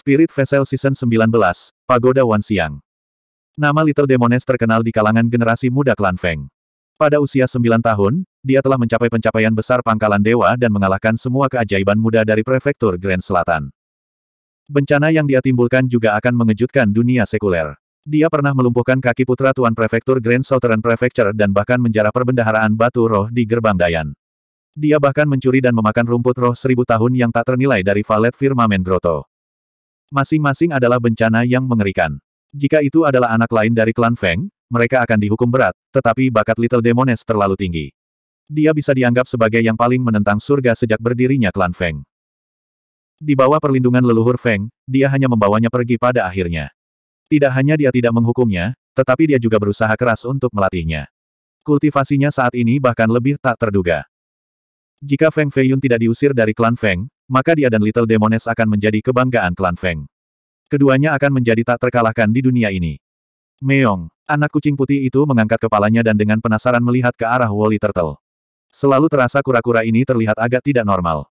Spirit Vessel Season 19, Pagoda Wan Siang. Nama Little Demones terkenal di kalangan generasi muda klan Feng. Pada usia 9 tahun, dia telah mencapai pencapaian besar pangkalan dewa dan mengalahkan semua keajaiban muda dari prefektur Grand Selatan. Bencana yang dia timbulkan juga akan mengejutkan dunia sekuler. Dia pernah melumpuhkan kaki putra Tuan Prefektur Grand Southern Prefecture dan bahkan menjarah perbendaharaan batu roh di Gerbang Dayan. Dia bahkan mencuri dan memakan rumput roh seribu tahun yang tak ternilai dari valet firmamen Grotto. Masing-masing adalah bencana yang mengerikan. Jika itu adalah anak lain dari klan Feng, mereka akan dihukum berat, tetapi bakat Little Demones terlalu tinggi. Dia bisa dianggap sebagai yang paling menentang surga sejak berdirinya klan Feng. Di bawah perlindungan leluhur Feng, dia hanya membawanya pergi pada akhirnya. Tidak hanya dia tidak menghukumnya, tetapi dia juga berusaha keras untuk melatihnya. Kultivasinya saat ini bahkan lebih tak terduga. Jika Feng Feiyun tidak diusir dari klan Feng, maka dia dan Little Demoness akan menjadi kebanggaan klan Feng. Keduanya akan menjadi tak terkalahkan di dunia ini. Meong, anak kucing putih itu mengangkat kepalanya dan dengan penasaran melihat ke arah Wally Turtle. Selalu terasa kura-kura ini terlihat agak tidak normal.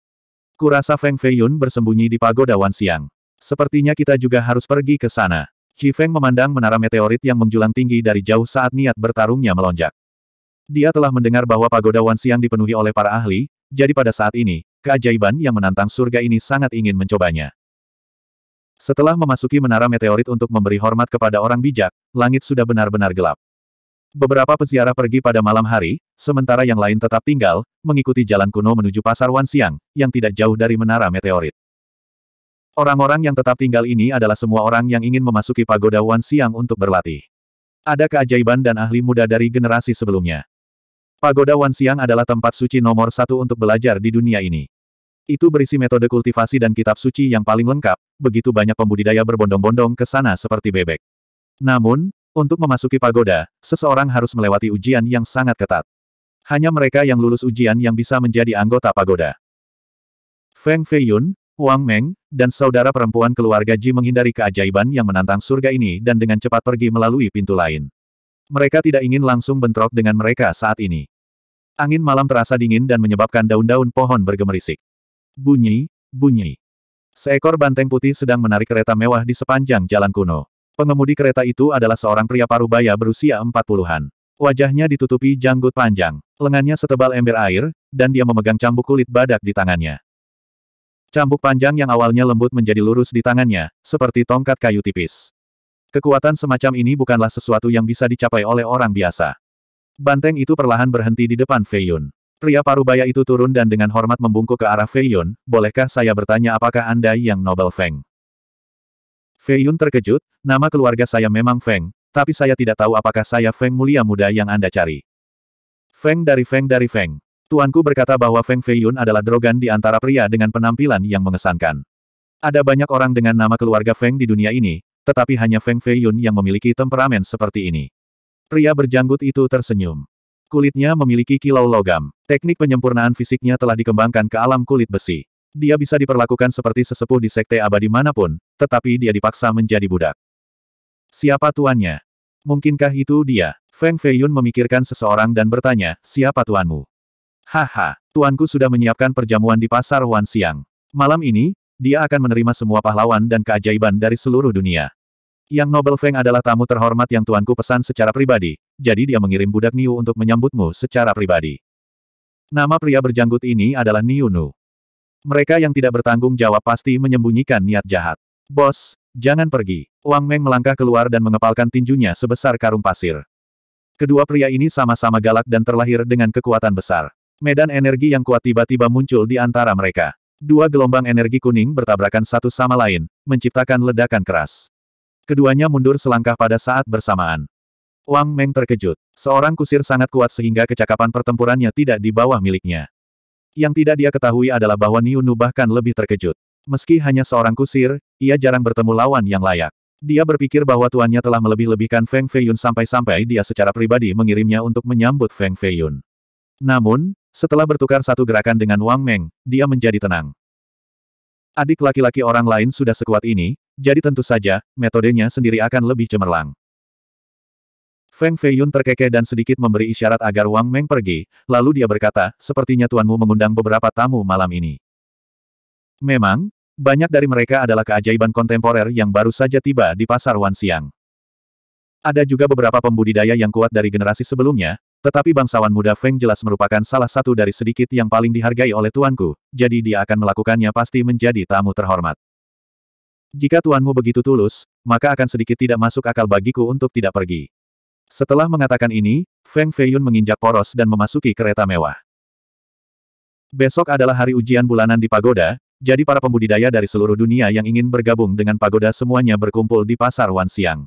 Kurasa Feng Feiyun bersembunyi di pagoda Wan Siang. Sepertinya kita juga harus pergi ke sana. Qi Feng memandang menara meteorit yang menjulang tinggi dari jauh saat niat bertarungnya melonjak. Dia telah mendengar bahwa pagoda Wan Siang dipenuhi oleh para ahli, jadi pada saat ini, Keajaiban yang menantang surga ini sangat ingin mencobanya. Setelah memasuki menara meteorit untuk memberi hormat kepada orang bijak, langit sudah benar-benar gelap. Beberapa peziarah pergi pada malam hari, sementara yang lain tetap tinggal, mengikuti jalan kuno menuju pasar Wansiang, yang tidak jauh dari menara meteorit. Orang-orang yang tetap tinggal ini adalah semua orang yang ingin memasuki pagoda Wansiang untuk berlatih. Ada keajaiban dan ahli muda dari generasi sebelumnya. Pagoda Wanxiang adalah tempat suci nomor satu untuk belajar di dunia ini. Itu berisi metode kultivasi dan kitab suci yang paling lengkap, begitu banyak pembudidaya berbondong-bondong ke sana seperti bebek. Namun, untuk memasuki pagoda, seseorang harus melewati ujian yang sangat ketat. Hanya mereka yang lulus ujian yang bisa menjadi anggota pagoda. Feng Feiyun, Wang Meng, dan saudara perempuan keluarga Ji menghindari keajaiban yang menantang surga ini dan dengan cepat pergi melalui pintu lain. Mereka tidak ingin langsung bentrok dengan mereka saat ini. Angin malam terasa dingin dan menyebabkan daun-daun pohon bergemerisik. Bunyi, bunyi. Seekor banteng putih sedang menarik kereta mewah di sepanjang jalan kuno. Pengemudi kereta itu adalah seorang pria parubaya berusia empat puluhan. Wajahnya ditutupi janggut panjang, lengannya setebal ember air, dan dia memegang cambuk kulit badak di tangannya. Cambuk panjang yang awalnya lembut menjadi lurus di tangannya, seperti tongkat kayu tipis. Kekuatan semacam ini bukanlah sesuatu yang bisa dicapai oleh orang biasa. Banteng itu perlahan berhenti di depan Fei Yun. Pria parubaya itu turun dan dengan hormat membungkuk ke arah Fei Yun. bolehkah saya bertanya apakah Anda yang Nobel Feng? Fei Yun terkejut, nama keluarga saya memang Feng, tapi saya tidak tahu apakah saya Feng mulia muda yang Anda cari. Feng dari Feng dari Feng. Tuanku berkata bahwa Feng Fei Yun adalah drogan di antara pria dengan penampilan yang mengesankan. Ada banyak orang dengan nama keluarga Feng di dunia ini, tetapi hanya Feng Feiyun yang memiliki temperamen seperti ini. Pria berjanggut itu tersenyum. Kulitnya memiliki kilau logam. Teknik penyempurnaan fisiknya telah dikembangkan ke alam kulit besi. Dia bisa diperlakukan seperti sesepuh di sekte abadi manapun, tetapi dia dipaksa menjadi budak. Siapa tuannya? Mungkinkah itu dia? Feng Feiyun memikirkan seseorang dan bertanya, siapa tuanmu? Haha, tuanku sudah menyiapkan perjamuan di pasar Wan Siang. Malam ini, dia akan menerima semua pahlawan dan keajaiban dari seluruh dunia. Yang Nobel Feng adalah tamu terhormat yang tuanku pesan secara pribadi, jadi dia mengirim budak Niu untuk menyambutmu secara pribadi. Nama pria berjanggut ini adalah Niu Nu. Mereka yang tidak bertanggung jawab pasti menyembunyikan niat jahat. Bos, jangan pergi. Wang Meng melangkah keluar dan mengepalkan tinjunya sebesar karung pasir. Kedua pria ini sama-sama galak dan terlahir dengan kekuatan besar. Medan energi yang kuat tiba-tiba muncul di antara mereka. Dua gelombang energi kuning bertabrakan satu sama lain, menciptakan ledakan keras. Keduanya mundur selangkah pada saat bersamaan. Wang Meng terkejut. Seorang kusir sangat kuat sehingga kecakapan pertempurannya tidak di bawah miliknya. Yang tidak dia ketahui adalah bahwa Niunu bahkan lebih terkejut. Meski hanya seorang kusir, ia jarang bertemu lawan yang layak. Dia berpikir bahwa tuannya telah melebih-lebihkan Feng Feiyun sampai-sampai dia secara pribadi mengirimnya untuk menyambut Feng Feiyun. Namun, setelah bertukar satu gerakan dengan Wang Meng, dia menjadi tenang. Adik laki-laki orang lain sudah sekuat ini, jadi tentu saja, metodenya sendiri akan lebih cemerlang. Feng Feiyun terkekeh dan sedikit memberi isyarat agar Wang Meng pergi, lalu dia berkata, sepertinya tuanmu mengundang beberapa tamu malam ini. Memang, banyak dari mereka adalah keajaiban kontemporer yang baru saja tiba di pasar Wan Siang. Ada juga beberapa pembudidaya yang kuat dari generasi sebelumnya, tetapi bangsawan muda Feng jelas merupakan salah satu dari sedikit yang paling dihargai oleh tuanku, jadi dia akan melakukannya pasti menjadi tamu terhormat. Jika tuanmu begitu tulus, maka akan sedikit tidak masuk akal bagiku untuk tidak pergi. Setelah mengatakan ini, Feng Feiyun menginjak poros dan memasuki kereta mewah. Besok adalah hari ujian bulanan di pagoda, jadi para pembudidaya dari seluruh dunia yang ingin bergabung dengan pagoda semuanya berkumpul di pasar Wansiang.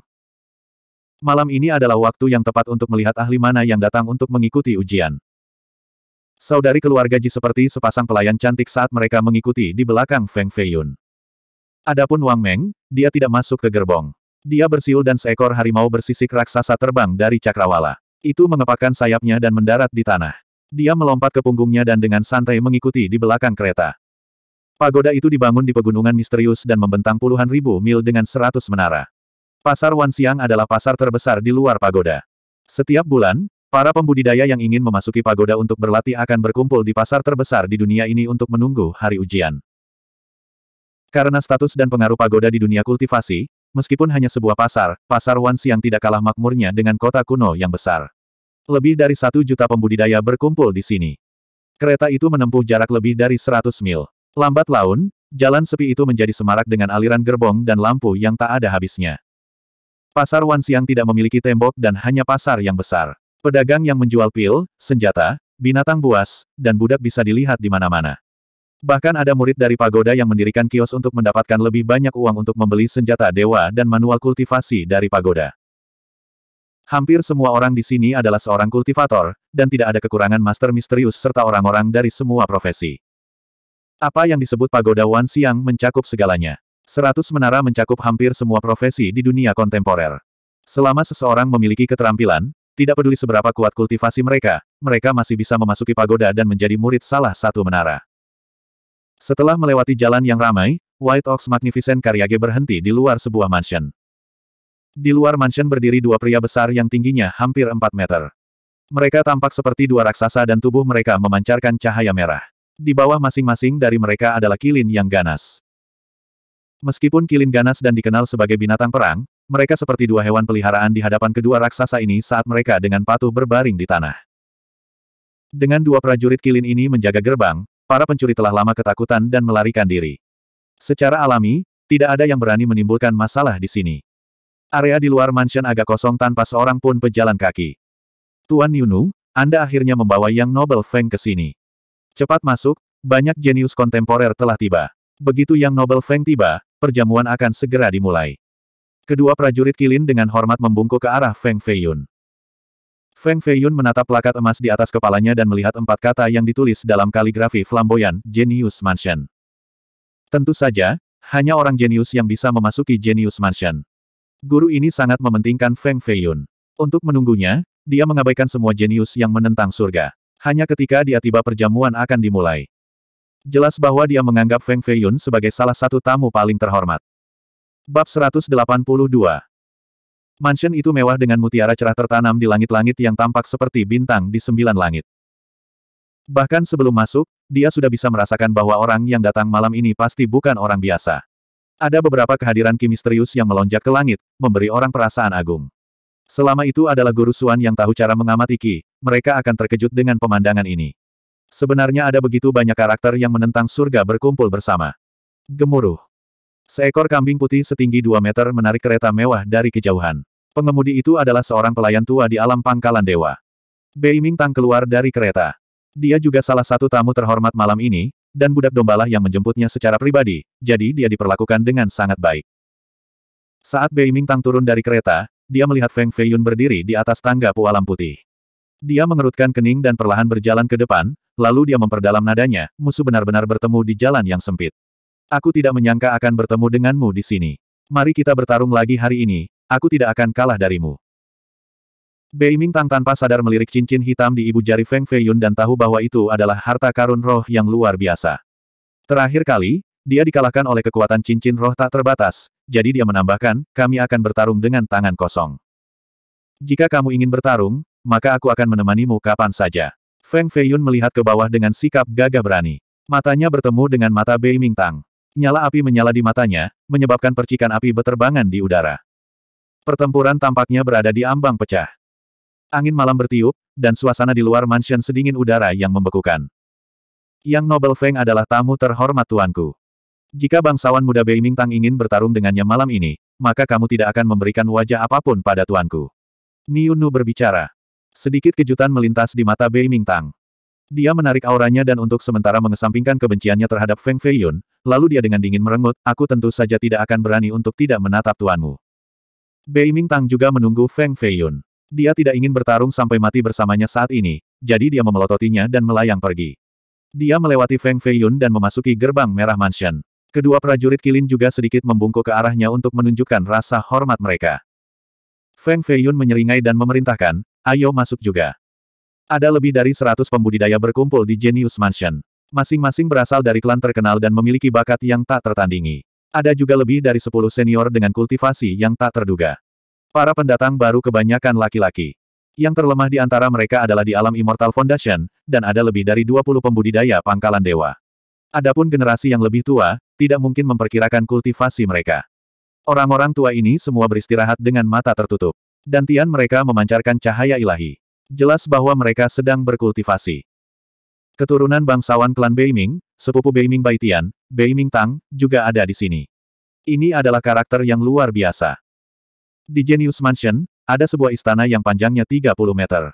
Malam ini adalah waktu yang tepat untuk melihat ahli mana yang datang untuk mengikuti ujian. Saudari keluarga Ji seperti sepasang pelayan cantik saat mereka mengikuti di belakang Feng Feiyun. Adapun Wang Meng, dia tidak masuk ke gerbong. Dia bersiul dan seekor harimau bersisik raksasa terbang dari cakrawala. Itu mengepakkan sayapnya dan mendarat di tanah. Dia melompat ke punggungnya dan dengan santai mengikuti di belakang kereta. Pagoda itu dibangun di pegunungan misterius dan membentang puluhan ribu mil dengan seratus menara. Pasar Wansiang adalah pasar terbesar di luar pagoda. Setiap bulan, para pembudidaya yang ingin memasuki pagoda untuk berlatih akan berkumpul di pasar terbesar di dunia ini untuk menunggu hari ujian. Karena status dan pengaruh pagoda di dunia kultivasi, meskipun hanya sebuah pasar, pasar Wansiang tidak kalah makmurnya dengan kota kuno yang besar. Lebih dari satu juta pembudidaya berkumpul di sini. Kereta itu menempuh jarak lebih dari 100 mil. Lambat laun, jalan sepi itu menjadi semarak dengan aliran gerbong dan lampu yang tak ada habisnya. Pasar Wanxiang tidak memiliki tembok dan hanya pasar yang besar. Pedagang yang menjual pil, senjata, binatang buas, dan budak bisa dilihat di mana-mana. Bahkan ada murid dari pagoda yang mendirikan kios untuk mendapatkan lebih banyak uang untuk membeli senjata dewa dan manual kultivasi dari pagoda. Hampir semua orang di sini adalah seorang kultivator, dan tidak ada kekurangan master misterius serta orang-orang dari semua profesi. Apa yang disebut pagoda Wan Siang mencakup segalanya. Seratus menara mencakup hampir semua profesi di dunia kontemporer. Selama seseorang memiliki keterampilan, tidak peduli seberapa kuat kultivasi mereka, mereka masih bisa memasuki pagoda dan menjadi murid salah satu menara. Setelah melewati jalan yang ramai, White Ox Magnificent Karyage berhenti di luar sebuah mansion. Di luar mansion berdiri dua pria besar yang tingginya hampir 4 meter. Mereka tampak seperti dua raksasa dan tubuh mereka memancarkan cahaya merah. Di bawah masing-masing dari mereka adalah kilin yang ganas. Meskipun kilin ganas dan dikenal sebagai binatang perang, mereka seperti dua hewan peliharaan di hadapan kedua raksasa ini saat mereka dengan patuh berbaring di tanah. Dengan dua prajurit kilin ini menjaga gerbang, para pencuri telah lama ketakutan dan melarikan diri. Secara alami, tidak ada yang berani menimbulkan masalah di sini. Area di luar mansion agak kosong tanpa seorang pun pejalan kaki. Tuan Yunu, Anda akhirnya membawa Yang Noble Feng ke sini. Cepat masuk, banyak jenius kontemporer telah tiba. Begitu Yang Noble Feng tiba, perjamuan akan segera dimulai. Kedua prajurit Kilin dengan hormat membungkuk ke arah Feng Feiyun. Feng Feiyun menatap plakat emas di atas kepalanya dan melihat empat kata yang ditulis dalam kaligrafi flamboyan, Genius Mansion. Tentu saja, hanya orang jenius yang bisa memasuki Genius Mansion. Guru ini sangat mementingkan Feng Feiyun. Untuk menunggunya, dia mengabaikan semua jenius yang menentang surga. Hanya ketika dia tiba perjamuan akan dimulai. Jelas bahwa dia menganggap Feng Feiyun sebagai salah satu tamu paling terhormat. Bab 182 Mansion itu mewah dengan mutiara cerah tertanam di langit-langit yang tampak seperti bintang di sembilan langit. Bahkan sebelum masuk, dia sudah bisa merasakan bahwa orang yang datang malam ini pasti bukan orang biasa. Ada beberapa kehadiran Ki misterius yang melonjak ke langit, memberi orang perasaan agung. Selama itu adalah guru Suan yang tahu cara mengamati Ki, mereka akan terkejut dengan pemandangan ini. Sebenarnya ada begitu banyak karakter yang menentang surga berkumpul bersama. Gemuruh. Seekor kambing putih setinggi 2 meter menarik kereta mewah dari kejauhan. Pengemudi itu adalah seorang pelayan tua di alam pangkalan dewa. Bei Tang keluar dari kereta. Dia juga salah satu tamu terhormat malam ini, dan budak dombalah yang menjemputnya secara pribadi, jadi dia diperlakukan dengan sangat baik. Saat Bei Tang turun dari kereta, dia melihat Feng Feiyun berdiri di atas tangga pualam putih. Dia mengerutkan kening dan perlahan berjalan ke depan, lalu dia memperdalam nadanya, musuh benar-benar bertemu di jalan yang sempit. Aku tidak menyangka akan bertemu denganmu di sini. Mari kita bertarung lagi hari ini, aku tidak akan kalah darimu. Bei Mingtang tanpa sadar melirik cincin hitam di ibu jari Feng Feiyun dan tahu bahwa itu adalah harta karun roh yang luar biasa. Terakhir kali, dia dikalahkan oleh kekuatan cincin roh tak terbatas, jadi dia menambahkan, kami akan bertarung dengan tangan kosong. Jika kamu ingin bertarung, maka aku akan menemanimu kapan saja. Feng Feiyun melihat ke bawah dengan sikap gagah berani. Matanya bertemu dengan mata Bei Mingtang. Nyala api menyala di matanya, menyebabkan percikan api beterbangan di udara. Pertempuran tampaknya berada di ambang pecah. Angin malam bertiup, dan suasana di luar mansion sedingin udara yang membekukan. Yang Nobel Feng adalah tamu terhormat tuanku. Jika bangsawan muda Bei Mingtang ingin bertarung dengannya malam ini, maka kamu tidak akan memberikan wajah apapun pada tuanku. Niunu berbicara. Sedikit kejutan melintas di mata Bei Ming Tang. Dia menarik auranya dan untuk sementara mengesampingkan kebenciannya terhadap Feng Feiyun, lalu dia dengan dingin merengut, aku tentu saja tidak akan berani untuk tidak menatap tuanmu. Bei Ming Tang juga menunggu Feng Feiyun. Dia tidak ingin bertarung sampai mati bersamanya saat ini, jadi dia memelototinya dan melayang pergi. Dia melewati Feng Feiyun dan memasuki gerbang merah mansion. Kedua prajurit Kilin juga sedikit membungkuk ke arahnya untuk menunjukkan rasa hormat mereka. Feng Feiyun menyeringai dan memerintahkan, Ayo masuk juga. Ada lebih dari 100 pembudidaya berkumpul di Genius Mansion. Masing-masing berasal dari klan terkenal dan memiliki bakat yang tak tertandingi. Ada juga lebih dari 10 senior dengan kultivasi yang tak terduga. Para pendatang baru kebanyakan laki-laki. Yang terlemah di antara mereka adalah di alam Immortal Foundation, dan ada lebih dari 20 pembudidaya pangkalan dewa. Adapun generasi yang lebih tua, tidak mungkin memperkirakan kultivasi mereka. Orang-orang tua ini semua beristirahat dengan mata tertutup. Dantian mereka memancarkan cahaya ilahi. Jelas bahwa mereka sedang berkultivasi. Keturunan bangsawan klan Beiming, sepupu Beiming Baitian, Beiming Tang, juga ada di sini. Ini adalah karakter yang luar biasa. Di Genius Mansion, ada sebuah istana yang panjangnya 30 meter.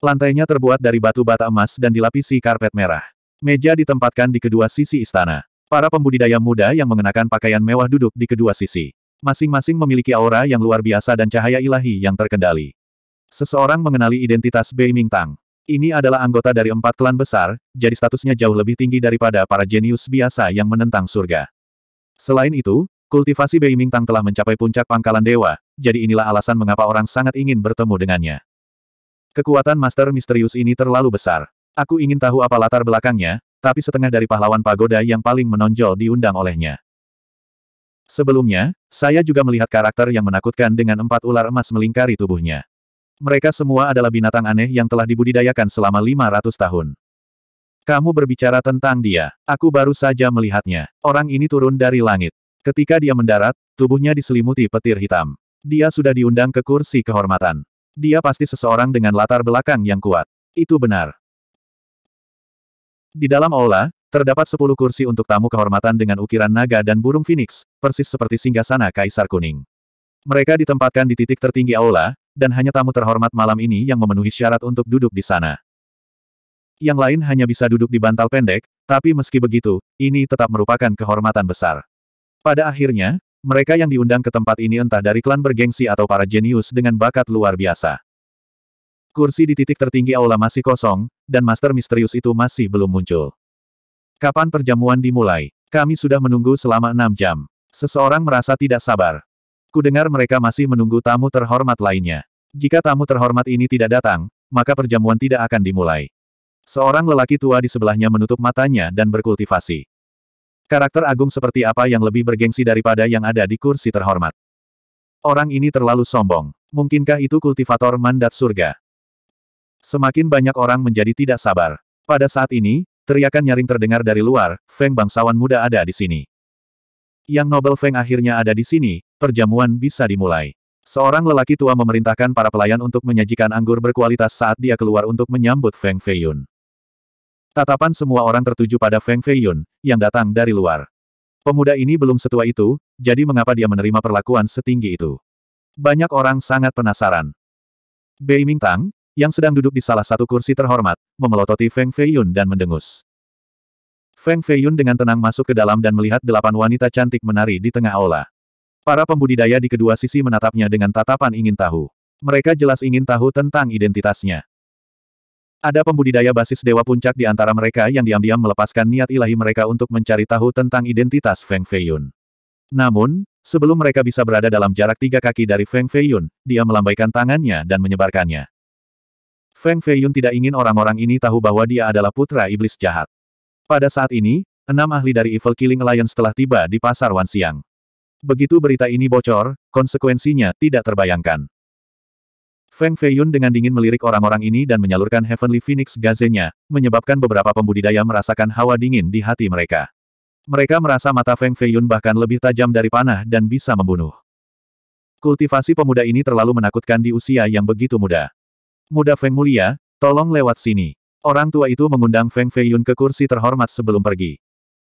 Lantainya terbuat dari batu bata emas dan dilapisi karpet merah. Meja ditempatkan di kedua sisi istana. Para pembudidaya muda yang mengenakan pakaian mewah duduk di kedua sisi. Masing-masing memiliki aura yang luar biasa dan cahaya ilahi yang terkendali. Seseorang mengenali identitas Bei Ming Tang. Ini adalah anggota dari empat klan besar, jadi statusnya jauh lebih tinggi daripada para jenius biasa yang menentang surga. Selain itu, kultivasi Bei Ming Tang telah mencapai puncak pangkalan dewa, jadi inilah alasan mengapa orang sangat ingin bertemu dengannya. Kekuatan Master Misterius ini terlalu besar. Aku ingin tahu apa latar belakangnya, tapi setengah dari pahlawan pagoda yang paling menonjol diundang olehnya. Sebelumnya, saya juga melihat karakter yang menakutkan dengan empat ular emas melingkari tubuhnya. Mereka semua adalah binatang aneh yang telah dibudidayakan selama 500 tahun. Kamu berbicara tentang dia. Aku baru saja melihatnya. Orang ini turun dari langit. Ketika dia mendarat, tubuhnya diselimuti petir hitam. Dia sudah diundang ke kursi kehormatan. Dia pasti seseorang dengan latar belakang yang kuat. Itu benar. Di dalam aula, Terdapat sepuluh kursi untuk tamu kehormatan dengan ukiran naga dan burung phoenix, persis seperti singgasana Kaisar Kuning. Mereka ditempatkan di titik tertinggi aula, dan hanya tamu terhormat malam ini yang memenuhi syarat untuk duduk di sana. Yang lain hanya bisa duduk di bantal pendek, tapi meski begitu, ini tetap merupakan kehormatan besar. Pada akhirnya, mereka yang diundang ke tempat ini entah dari klan bergengsi atau para jenius dengan bakat luar biasa. Kursi di titik tertinggi aula masih kosong, dan master misterius itu masih belum muncul. Kapan perjamuan dimulai? Kami sudah menunggu selama enam jam. Seseorang merasa tidak sabar. Kudengar mereka masih menunggu tamu terhormat lainnya. Jika tamu terhormat ini tidak datang, maka perjamuan tidak akan dimulai. Seorang lelaki tua di sebelahnya menutup matanya dan berkultivasi. Karakter agung seperti apa yang lebih bergengsi daripada yang ada di kursi terhormat? Orang ini terlalu sombong. Mungkinkah itu kultivator mandat surga? Semakin banyak orang menjadi tidak sabar. Pada saat ini, Teriakan nyaring terdengar dari luar, Feng bangsawan muda ada di sini. Yang Nobel Feng akhirnya ada di sini, perjamuan bisa dimulai. Seorang lelaki tua memerintahkan para pelayan untuk menyajikan anggur berkualitas saat dia keluar untuk menyambut Feng Feiyun. Tatapan semua orang tertuju pada Feng Feiyun, yang datang dari luar. Pemuda ini belum setua itu, jadi mengapa dia menerima perlakuan setinggi itu? Banyak orang sangat penasaran. Bei Mingtang, yang sedang duduk di salah satu kursi terhormat, memelototi Feng Feiyun dan mendengus. Feng Feiyun dengan tenang masuk ke dalam dan melihat delapan wanita cantik menari di tengah aula. Para pembudidaya di kedua sisi menatapnya dengan tatapan ingin tahu. Mereka jelas ingin tahu tentang identitasnya. Ada pembudidaya basis Dewa Puncak di antara mereka yang diam-diam melepaskan niat ilahi mereka untuk mencari tahu tentang identitas Feng Feiyun. Namun, Sebelum mereka bisa berada dalam jarak tiga kaki dari Feng Feiyun, dia melambaikan tangannya dan menyebarkannya. Feng Feiyun tidak ingin orang-orang ini tahu bahwa dia adalah putra iblis jahat. Pada saat ini, enam ahli dari Evil Killing Alliance telah tiba di pasar Siang. Begitu berita ini bocor, konsekuensinya tidak terbayangkan. Feng Feiyun dengan dingin melirik orang-orang ini dan menyalurkan Heavenly Phoenix Gazenya, menyebabkan beberapa pembudidaya merasakan hawa dingin di hati mereka. Mereka merasa mata Feng Feiyun bahkan lebih tajam dari panah dan bisa membunuh. Kultivasi pemuda ini terlalu menakutkan di usia yang begitu muda. Muda Feng Mulia, tolong lewat sini. Orang tua itu mengundang Feng Feiyun ke kursi terhormat sebelum pergi.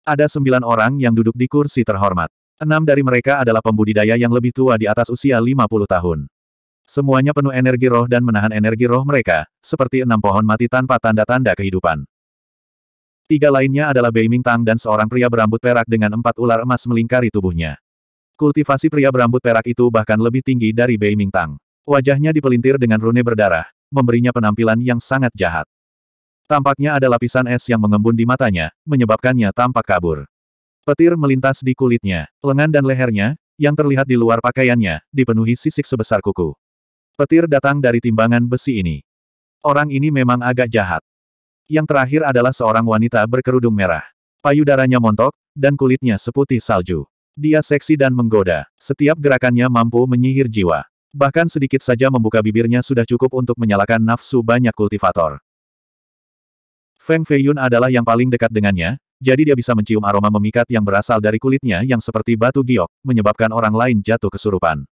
Ada sembilan orang yang duduk di kursi terhormat. Enam dari mereka adalah pembudidaya yang lebih tua di atas usia 50 tahun. Semuanya penuh energi roh dan menahan energi roh mereka, seperti enam pohon mati tanpa tanda-tanda kehidupan. Tiga lainnya adalah Bei Ming Tang dan seorang pria berambut perak dengan empat ular emas melingkari tubuhnya. Kultivasi pria berambut perak itu bahkan lebih tinggi dari Bei Ming Tang. Wajahnya dipelintir dengan rune berdarah, memberinya penampilan yang sangat jahat. Tampaknya ada lapisan es yang mengembun di matanya, menyebabkannya tampak kabur. Petir melintas di kulitnya, lengan dan lehernya, yang terlihat di luar pakaiannya, dipenuhi sisik sebesar kuku. Petir datang dari timbangan besi ini. Orang ini memang agak jahat. Yang terakhir adalah seorang wanita berkerudung merah. Payudaranya montok, dan kulitnya seputih salju. Dia seksi dan menggoda. Setiap gerakannya mampu menyihir jiwa. Bahkan sedikit saja membuka bibirnya sudah cukup untuk menyalakan nafsu banyak kultivator. Feng Feiyun adalah yang paling dekat dengannya, jadi dia bisa mencium aroma memikat yang berasal dari kulitnya yang seperti batu giok, menyebabkan orang lain jatuh kesurupan.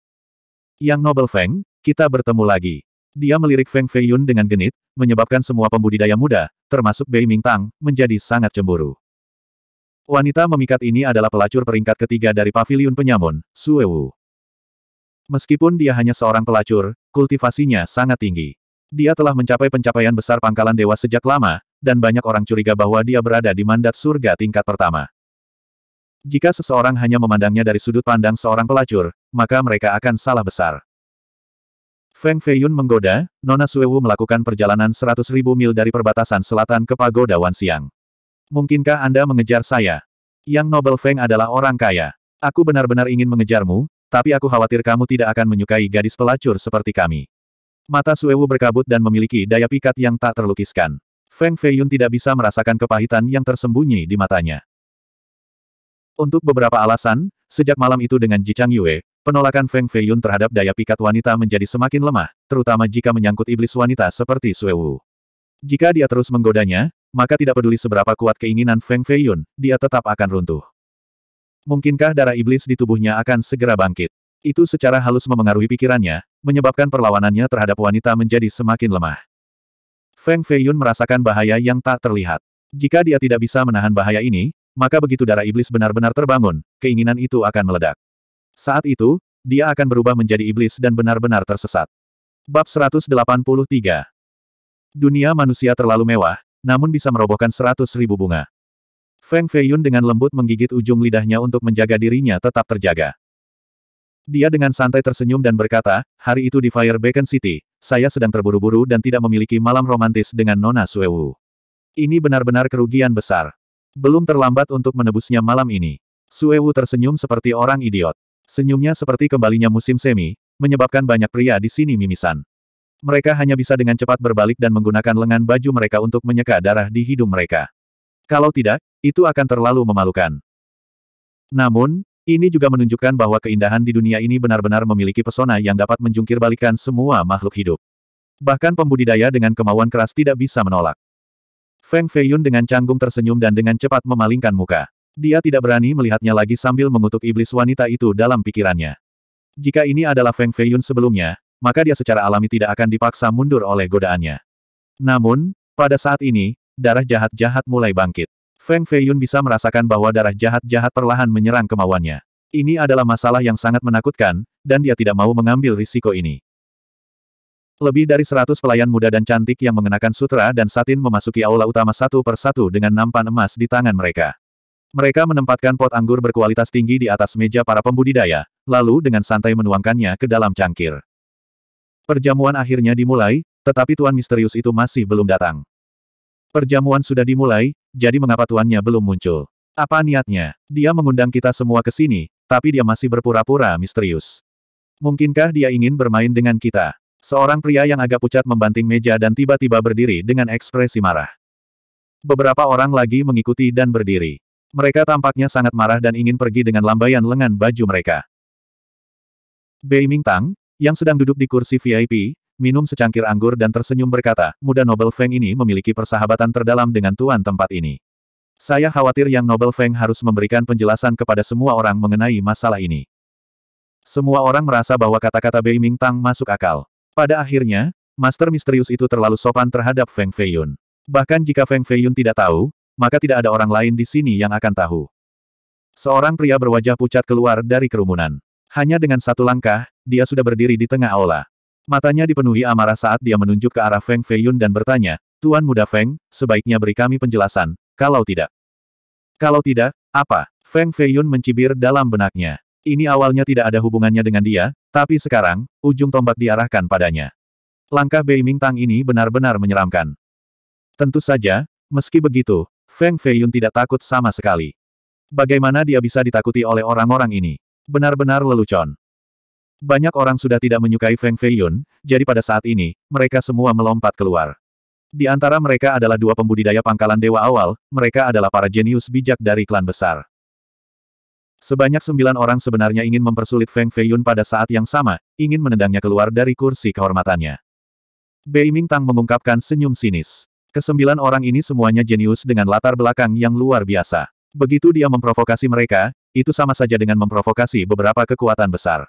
Yang Nobel Feng, kita bertemu lagi. Dia melirik Feng Feiyun dengan genit, menyebabkan semua pembudidaya muda, termasuk Bei Ming Tang, menjadi sangat cemburu. Wanita memikat ini adalah pelacur peringkat ketiga dari paviliun penyamun, Suewu. Meskipun dia hanya seorang pelacur, kultivasinya sangat tinggi. Dia telah mencapai pencapaian besar pangkalan dewa sejak lama, dan banyak orang curiga bahwa dia berada di mandat surga tingkat pertama. Jika seseorang hanya memandangnya dari sudut pandang seorang pelacur, maka mereka akan salah besar. Feng Feiyun menggoda, Nona Suewu melakukan perjalanan 100.000 mil dari perbatasan selatan ke Pagoda Wansiang. Mungkinkah Anda mengejar saya? Yang Nobel Feng adalah orang kaya. Aku benar-benar ingin mengejarmu, tapi aku khawatir kamu tidak akan menyukai gadis pelacur seperti kami. Mata Suewu berkabut dan memiliki daya pikat yang tak terlukiskan. Feng Feiyun tidak bisa merasakan kepahitan yang tersembunyi di matanya. Untuk beberapa alasan, sejak malam itu dengan Ji Chang Yue, penolakan Feng Feiyun terhadap daya pikat wanita menjadi semakin lemah, terutama jika menyangkut iblis wanita seperti Suewu. Jika dia terus menggodanya, maka tidak peduli seberapa kuat keinginan Feng Feiyun, dia tetap akan runtuh. Mungkinkah darah iblis di tubuhnya akan segera bangkit? Itu secara halus memengaruhi pikirannya, menyebabkan perlawanannya terhadap wanita menjadi semakin lemah. Feng Feiyun merasakan bahaya yang tak terlihat. Jika dia tidak bisa menahan bahaya ini, maka begitu darah iblis benar-benar terbangun, keinginan itu akan meledak. Saat itu, dia akan berubah menjadi iblis dan benar-benar tersesat. Bab 183 Dunia manusia terlalu mewah, namun bisa merobohkan seratus ribu bunga. Feng Feiyun dengan lembut menggigit ujung lidahnya untuk menjaga dirinya tetap terjaga. Dia dengan santai tersenyum dan berkata, hari itu di Fire Beacon City, saya sedang terburu-buru dan tidak memiliki malam romantis dengan Nona Suewu. Ini benar-benar kerugian besar. Belum terlambat untuk menebusnya malam ini. Suewu tersenyum seperti orang idiot. Senyumnya seperti kembalinya musim semi, menyebabkan banyak pria di sini mimisan. Mereka hanya bisa dengan cepat berbalik dan menggunakan lengan baju mereka untuk menyeka darah di hidung mereka. Kalau tidak, itu akan terlalu memalukan. Namun, ini juga menunjukkan bahwa keindahan di dunia ini benar-benar memiliki pesona yang dapat menjungkir semua makhluk hidup. Bahkan pembudidaya dengan kemauan keras tidak bisa menolak. Feng Feiyun dengan canggung tersenyum dan dengan cepat memalingkan muka. Dia tidak berani melihatnya lagi sambil mengutuk iblis wanita itu dalam pikirannya. Jika ini adalah Feng Feiyun sebelumnya, maka dia secara alami tidak akan dipaksa mundur oleh godaannya. Namun, pada saat ini, darah jahat-jahat mulai bangkit. Feng Feiyun bisa merasakan bahwa darah jahat-jahat perlahan menyerang kemauannya. Ini adalah masalah yang sangat menakutkan, dan dia tidak mau mengambil risiko ini. Lebih dari seratus pelayan muda dan cantik yang mengenakan sutra dan satin memasuki aula utama satu persatu dengan nampan emas di tangan mereka. Mereka menempatkan pot anggur berkualitas tinggi di atas meja para pembudidaya, lalu dengan santai menuangkannya ke dalam cangkir. Perjamuan akhirnya dimulai, tetapi Tuan Misterius itu masih belum datang. Perjamuan sudah dimulai, jadi mengapa tuannya belum muncul? Apa niatnya? Dia mengundang kita semua ke sini, tapi dia masih berpura-pura misterius. Mungkinkah dia ingin bermain dengan kita? Seorang pria yang agak pucat membanting meja dan tiba-tiba berdiri dengan ekspresi marah. Beberapa orang lagi mengikuti dan berdiri. Mereka tampaknya sangat marah dan ingin pergi dengan lambaian lengan baju mereka. Bei Ming Tang, yang sedang duduk di kursi VIP, minum secangkir anggur dan tersenyum berkata, muda Nobel Feng ini memiliki persahabatan terdalam dengan tuan tempat ini. Saya khawatir yang Nobel Feng harus memberikan penjelasan kepada semua orang mengenai masalah ini. Semua orang merasa bahwa kata-kata Bei Ming Tang masuk akal. Pada akhirnya, Master Misterius itu terlalu sopan terhadap Feng Feiyun. Bahkan jika Feng Feiyun tidak tahu, maka tidak ada orang lain di sini yang akan tahu. Seorang pria berwajah pucat keluar dari kerumunan. Hanya dengan satu langkah, dia sudah berdiri di tengah aula. Matanya dipenuhi amarah saat dia menunjuk ke arah Feng Feiyun dan bertanya, Tuan Muda Feng, sebaiknya beri kami penjelasan, kalau tidak. Kalau tidak, apa? Feng Feiyun mencibir dalam benaknya. Ini awalnya tidak ada hubungannya dengan dia, tapi sekarang, ujung tombak diarahkan padanya. Langkah Bei Ming Tang ini benar-benar menyeramkan. Tentu saja, meski begitu, Feng Feiyun tidak takut sama sekali. Bagaimana dia bisa ditakuti oleh orang-orang ini? Benar-benar lelucon. Banyak orang sudah tidak menyukai Feng Feiyun, jadi pada saat ini, mereka semua melompat keluar. Di antara mereka adalah dua pembudidaya pangkalan dewa awal, mereka adalah para jenius bijak dari klan besar. Sebanyak sembilan orang sebenarnya ingin mempersulit Feng Feiyun pada saat yang sama, ingin menendangnya keluar dari kursi kehormatannya. Bei Ming Tang mengungkapkan senyum sinis. Kesembilan orang ini semuanya jenius dengan latar belakang yang luar biasa. Begitu dia memprovokasi mereka, itu sama saja dengan memprovokasi beberapa kekuatan besar.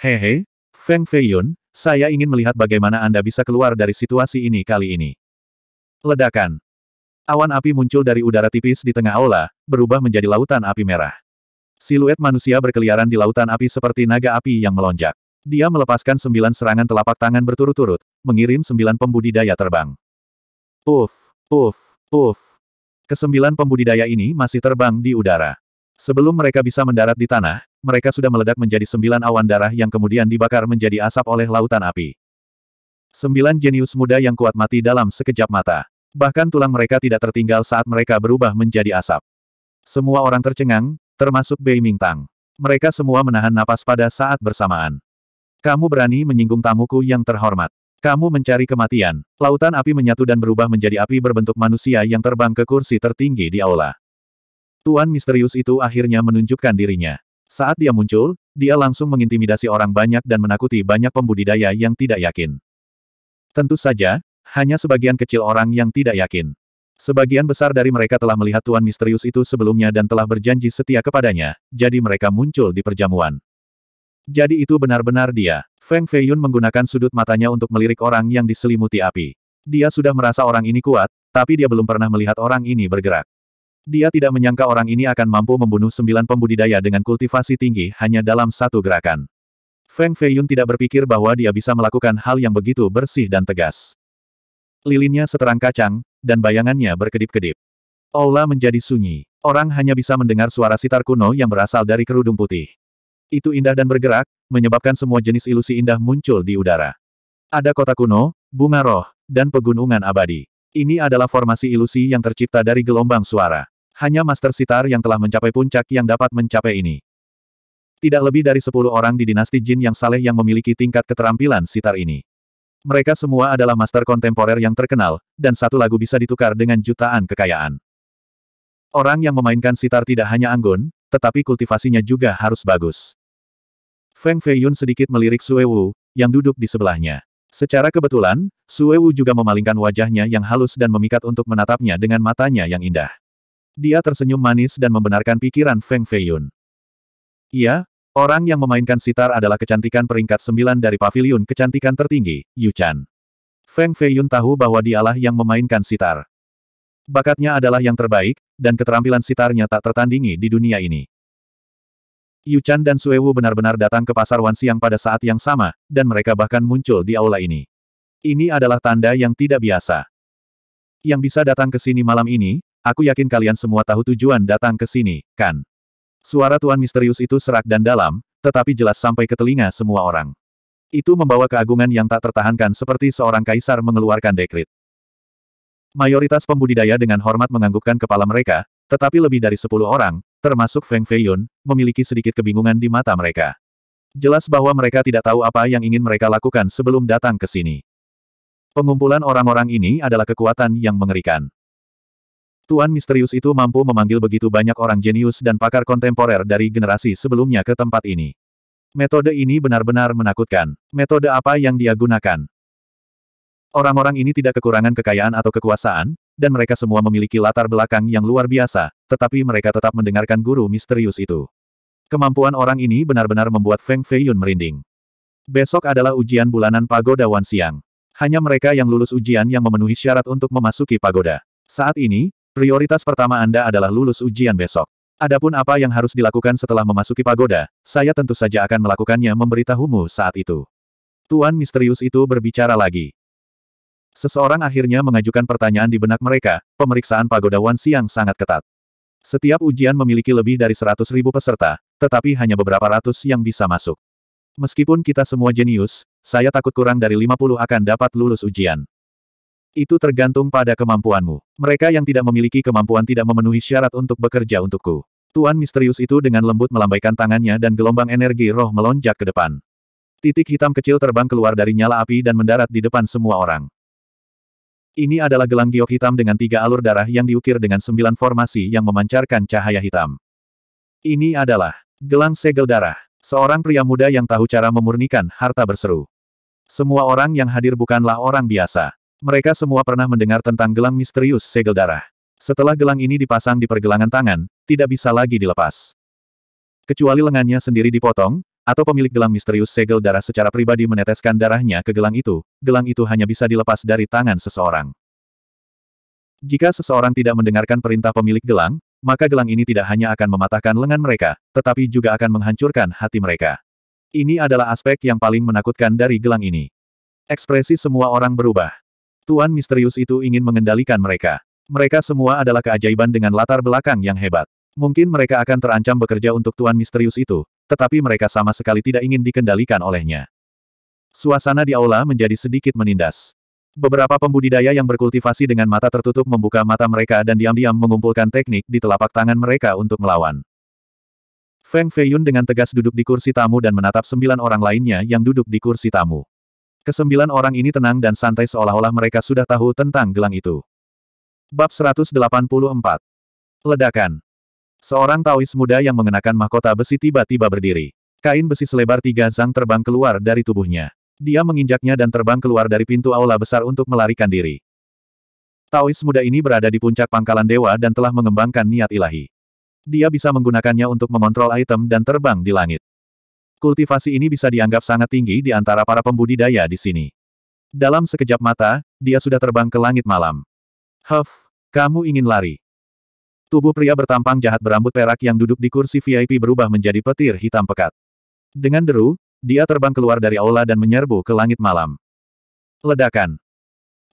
Hehe, Feng Feiyun, saya ingin melihat bagaimana Anda bisa keluar dari situasi ini kali ini. Ledakan. Awan api muncul dari udara tipis di tengah aula, berubah menjadi lautan api merah. Siluet manusia berkeliaran di lautan api seperti naga api yang melonjak. Dia melepaskan sembilan serangan telapak tangan berturut-turut, mengirim sembilan pembudidaya terbang. Puff, puff, puff. Kesembilan pembudidaya ini masih terbang di udara. Sebelum mereka bisa mendarat di tanah, mereka sudah meledak menjadi sembilan awan darah yang kemudian dibakar menjadi asap oleh lautan api. Sembilan jenius muda yang kuat mati dalam sekejap mata. Bahkan tulang mereka tidak tertinggal saat mereka berubah menjadi asap. Semua orang tercengang, termasuk Bei Mingtang. Mereka semua menahan napas pada saat bersamaan. Kamu berani menyinggung tamuku yang terhormat. Kamu mencari kematian. Lautan api menyatu dan berubah menjadi api berbentuk manusia yang terbang ke kursi tertinggi di aula. Tuan misterius itu akhirnya menunjukkan dirinya. Saat dia muncul, dia langsung mengintimidasi orang banyak dan menakuti banyak pembudidaya yang tidak yakin. Tentu saja, hanya sebagian kecil orang yang tidak yakin. Sebagian besar dari mereka telah melihat Tuan Misterius itu sebelumnya dan telah berjanji setia kepadanya, jadi mereka muncul di perjamuan. Jadi itu benar-benar dia. Feng Feiyun menggunakan sudut matanya untuk melirik orang yang diselimuti api. Dia sudah merasa orang ini kuat, tapi dia belum pernah melihat orang ini bergerak. Dia tidak menyangka orang ini akan mampu membunuh sembilan pembudidaya dengan kultivasi tinggi hanya dalam satu gerakan. Feng Feiyun tidak berpikir bahwa dia bisa melakukan hal yang begitu bersih dan tegas. Lilinnya seterang kacang, dan bayangannya berkedip-kedip. Aula menjadi sunyi. Orang hanya bisa mendengar suara sitar kuno yang berasal dari kerudung putih. Itu indah dan bergerak, menyebabkan semua jenis ilusi indah muncul di udara. Ada kota kuno, bunga roh, dan pegunungan abadi. Ini adalah formasi ilusi yang tercipta dari gelombang suara. Hanya Master Sitar yang telah mencapai puncak yang dapat mencapai ini. Tidak lebih dari sepuluh orang di dinasti Jin yang saleh yang memiliki tingkat keterampilan sitar ini. Mereka semua adalah master kontemporer yang terkenal, dan satu lagu bisa ditukar dengan jutaan kekayaan. Orang yang memainkan sitar tidak hanya anggun, tetapi kultivasinya juga harus bagus. Feng Feiyun sedikit melirik Sue Wu, yang duduk di sebelahnya. Secara kebetulan, Suewu juga memalingkan wajahnya yang halus dan memikat untuk menatapnya dengan matanya yang indah. Dia tersenyum manis dan membenarkan pikiran Feng Feiyun. Iya, orang yang memainkan sitar adalah kecantikan peringkat sembilan dari pavilion kecantikan tertinggi, Yu Chan. Feng Feiyun tahu bahwa dialah yang memainkan sitar. Bakatnya adalah yang terbaik, dan keterampilan sitarnya tak tertandingi di dunia ini. Yu Chan dan Suewu benar-benar datang ke pasar Wansiang pada saat yang sama, dan mereka bahkan muncul di aula ini. Ini adalah tanda yang tidak biasa. Yang bisa datang ke sini malam ini, aku yakin kalian semua tahu tujuan datang ke sini, kan? Suara Tuan Misterius itu serak dan dalam, tetapi jelas sampai ke telinga semua orang. Itu membawa keagungan yang tak tertahankan seperti seorang kaisar mengeluarkan dekrit. Mayoritas pembudidaya dengan hormat menganggukkan kepala mereka, tetapi lebih dari sepuluh orang, termasuk Feng Feiyun, memiliki sedikit kebingungan di mata mereka. Jelas bahwa mereka tidak tahu apa yang ingin mereka lakukan sebelum datang ke sini. Pengumpulan orang-orang ini adalah kekuatan yang mengerikan. Tuan misterius itu mampu memanggil begitu banyak orang jenius dan pakar kontemporer dari generasi sebelumnya ke tempat ini. Metode ini benar-benar menakutkan. Metode apa yang dia gunakan? Orang-orang ini tidak kekurangan kekayaan atau kekuasaan, dan mereka semua memiliki latar belakang yang luar biasa, tetapi mereka tetap mendengarkan guru misterius itu. Kemampuan orang ini benar-benar membuat Feng Feiyun merinding. Besok adalah ujian bulanan pagoda Wan Siang. Hanya mereka yang lulus ujian yang memenuhi syarat untuk memasuki pagoda. Saat ini, prioritas pertama Anda adalah lulus ujian besok. Adapun apa yang harus dilakukan setelah memasuki pagoda, saya tentu saja akan melakukannya memberitahumu saat itu. Tuan misterius itu berbicara lagi. Seseorang akhirnya mengajukan pertanyaan di benak mereka, pemeriksaan pagoda Wan Siang sangat ketat. Setiap ujian memiliki lebih dari seratus ribu peserta, tetapi hanya beberapa ratus yang bisa masuk. Meskipun kita semua jenius, saya takut kurang dari lima puluh akan dapat lulus ujian. Itu tergantung pada kemampuanmu. Mereka yang tidak memiliki kemampuan tidak memenuhi syarat untuk bekerja untukku. Tuan misterius itu dengan lembut melambaikan tangannya dan gelombang energi roh melonjak ke depan. Titik hitam kecil terbang keluar dari nyala api dan mendarat di depan semua orang. Ini adalah gelang giok hitam dengan tiga alur darah yang diukir dengan sembilan formasi yang memancarkan cahaya hitam. Ini adalah gelang segel darah. Seorang pria muda yang tahu cara memurnikan harta berseru. Semua orang yang hadir bukanlah orang biasa. Mereka semua pernah mendengar tentang gelang misterius segel darah. Setelah gelang ini dipasang di pergelangan tangan, tidak bisa lagi dilepas. Kecuali lengannya sendiri dipotong, atau pemilik gelang misterius segel darah secara pribadi meneteskan darahnya ke gelang itu, gelang itu hanya bisa dilepas dari tangan seseorang. Jika seseorang tidak mendengarkan perintah pemilik gelang, maka gelang ini tidak hanya akan mematahkan lengan mereka, tetapi juga akan menghancurkan hati mereka. Ini adalah aspek yang paling menakutkan dari gelang ini. Ekspresi semua orang berubah. Tuan misterius itu ingin mengendalikan mereka. Mereka semua adalah keajaiban dengan latar belakang yang hebat. Mungkin mereka akan terancam bekerja untuk Tuan Misterius itu, tetapi mereka sama sekali tidak ingin dikendalikan olehnya. Suasana di aula menjadi sedikit menindas. Beberapa pembudidaya yang berkultivasi dengan mata tertutup membuka mata mereka dan diam-diam mengumpulkan teknik di telapak tangan mereka untuk melawan. Feng Feiyun dengan tegas duduk di kursi tamu dan menatap sembilan orang lainnya yang duduk di kursi tamu. Kesembilan orang ini tenang dan santai seolah-olah mereka sudah tahu tentang gelang itu. Bab 184 Ledakan Seorang Taois muda yang mengenakan mahkota besi tiba-tiba berdiri. Kain besi selebar tiga zang terbang keluar dari tubuhnya. Dia menginjaknya dan terbang keluar dari pintu aula besar untuk melarikan diri. Taois muda ini berada di puncak pangkalan dewa dan telah mengembangkan niat ilahi. Dia bisa menggunakannya untuk mengontrol item dan terbang di langit. Kultivasi ini bisa dianggap sangat tinggi di antara para pembudidaya di sini. Dalam sekejap mata, dia sudah terbang ke langit malam. Huff, kamu ingin lari. Tubuh pria bertampang jahat berambut perak yang duduk di kursi VIP berubah menjadi petir hitam pekat. Dengan deru, dia terbang keluar dari aula dan menyerbu ke langit malam. Ledakan.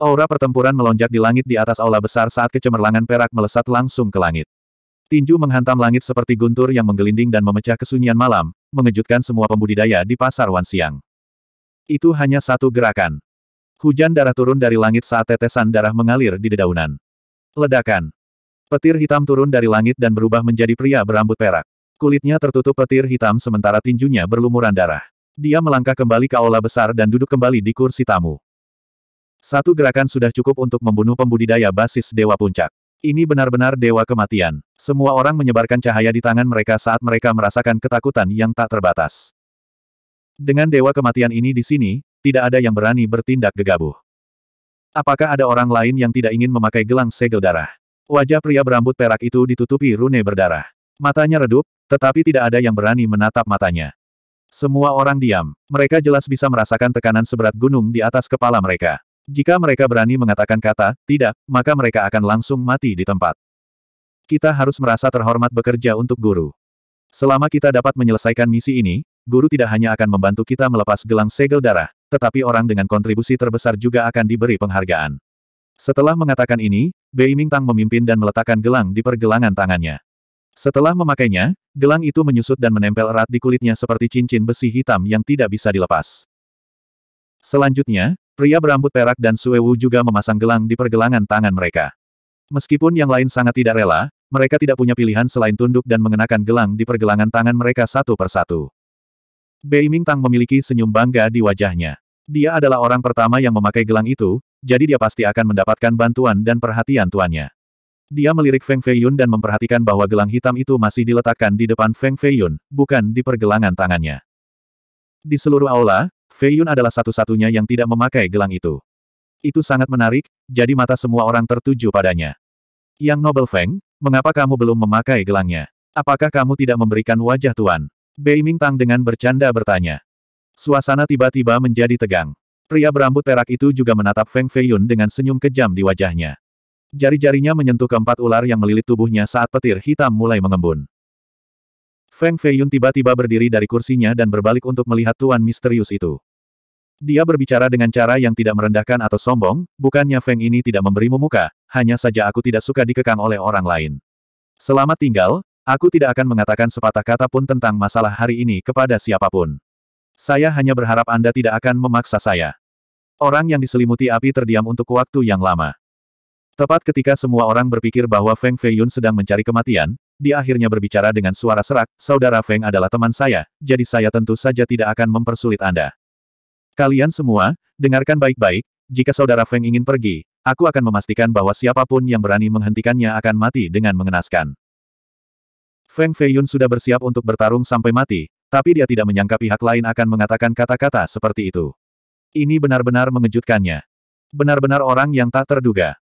Aura pertempuran melonjak di langit di atas aula besar saat kecemerlangan perak melesat langsung ke langit. Tinju menghantam langit seperti guntur yang menggelinding dan memecah kesunyian malam, mengejutkan semua pembudidaya di pasar Wan siang. Itu hanya satu gerakan. Hujan darah turun dari langit saat tetesan darah mengalir di dedaunan. Ledakan. Petir hitam turun dari langit dan berubah menjadi pria berambut perak. Kulitnya tertutup petir hitam sementara tinjunya berlumuran darah. Dia melangkah kembali ke aula besar dan duduk kembali di kursi tamu. Satu gerakan sudah cukup untuk membunuh pembudidaya basis Dewa Puncak. Ini benar-benar dewa kematian. Semua orang menyebarkan cahaya di tangan mereka saat mereka merasakan ketakutan yang tak terbatas. Dengan dewa kematian ini di sini, tidak ada yang berani bertindak gegabah. Apakah ada orang lain yang tidak ingin memakai gelang segel darah? Wajah pria berambut perak itu ditutupi rune berdarah. Matanya redup, tetapi tidak ada yang berani menatap matanya. Semua orang diam. Mereka jelas bisa merasakan tekanan seberat gunung di atas kepala mereka. Jika mereka berani mengatakan kata, tidak, maka mereka akan langsung mati di tempat. Kita harus merasa terhormat bekerja untuk guru. Selama kita dapat menyelesaikan misi ini, guru tidak hanya akan membantu kita melepas gelang segel darah, tetapi orang dengan kontribusi terbesar juga akan diberi penghargaan. Setelah mengatakan ini, Bei Mingtang memimpin dan meletakkan gelang di pergelangan tangannya. Setelah memakainya, gelang itu menyusut dan menempel erat di kulitnya seperti cincin besi hitam yang tidak bisa dilepas. Selanjutnya, pria berambut perak dan Suewu juga memasang gelang di pergelangan tangan mereka. Meskipun yang lain sangat tidak rela, mereka tidak punya pilihan selain tunduk dan mengenakan gelang di pergelangan tangan mereka satu persatu. Bei Mingtang memiliki senyum bangga di wajahnya. Dia adalah orang pertama yang memakai gelang itu, jadi dia pasti akan mendapatkan bantuan dan perhatian tuannya. Dia melirik Feng Feiyun dan memperhatikan bahwa gelang hitam itu masih diletakkan di depan Feng Feiyun, bukan di pergelangan tangannya. Di seluruh aula, Feiyun adalah satu-satunya yang tidak memakai gelang itu. Itu sangat menarik, jadi mata semua orang tertuju padanya. Yang Nobel Feng, mengapa kamu belum memakai gelangnya? Apakah kamu tidak memberikan wajah Tuan? Bei Ming Tang dengan bercanda bertanya. Suasana tiba-tiba menjadi tegang. Pria berambut perak itu juga menatap Feng Feiyun dengan senyum kejam di wajahnya. Jari-jarinya menyentuh keempat ular yang melilit tubuhnya saat petir hitam mulai mengembun. Feng Feiyun tiba-tiba berdiri dari kursinya dan berbalik untuk melihat tuan misterius itu. Dia berbicara dengan cara yang tidak merendahkan atau sombong, bukannya Feng ini tidak memberimu muka, hanya saja aku tidak suka dikekang oleh orang lain. Selamat tinggal, aku tidak akan mengatakan sepatah kata pun tentang masalah hari ini kepada siapapun. Saya hanya berharap Anda tidak akan memaksa saya. Orang yang diselimuti api terdiam untuk waktu yang lama. Tepat ketika semua orang berpikir bahwa Feng Feiyun sedang mencari kematian, dia akhirnya berbicara dengan suara serak, Saudara Feng adalah teman saya, jadi saya tentu saja tidak akan mempersulit Anda. Kalian semua, dengarkan baik-baik, jika Saudara Feng ingin pergi, aku akan memastikan bahwa siapapun yang berani menghentikannya akan mati dengan mengenaskan. Feng Feiyun sudah bersiap untuk bertarung sampai mati, tapi dia tidak menyangka pihak lain akan mengatakan kata-kata seperti itu. Ini benar-benar mengejutkannya. Benar-benar orang yang tak terduga.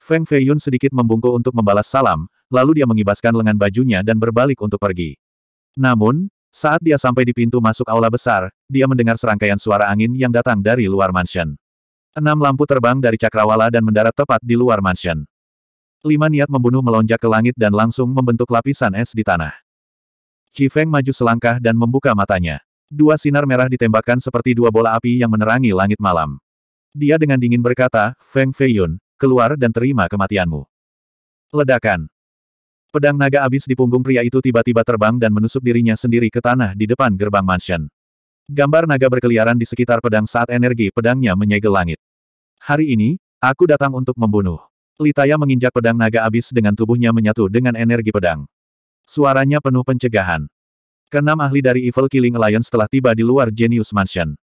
Feng Feiyun sedikit membungkuk untuk membalas salam, lalu dia mengibaskan lengan bajunya dan berbalik untuk pergi. Namun, saat dia sampai di pintu masuk aula besar, dia mendengar serangkaian suara angin yang datang dari luar mansion. Enam lampu terbang dari cakrawala dan mendarat tepat di luar mansion. Lima niat membunuh melonjak ke langit dan langsung membentuk lapisan es di tanah. Qi maju selangkah dan membuka matanya. Dua sinar merah ditembakkan seperti dua bola api yang menerangi langit malam. Dia dengan dingin berkata, Feng Feiyun, keluar dan terima kematianmu. Ledakan. Pedang naga abis di punggung pria itu tiba-tiba terbang dan menusuk dirinya sendiri ke tanah di depan gerbang mansion. Gambar naga berkeliaran di sekitar pedang saat energi pedangnya menyegel langit. Hari ini, aku datang untuk membunuh. Litaya menginjak pedang naga abis dengan tubuhnya menyatu dengan energi pedang. Suaranya penuh pencegahan. Kenam ahli dari Evil Killing Alliance telah tiba di luar Genius Mansion.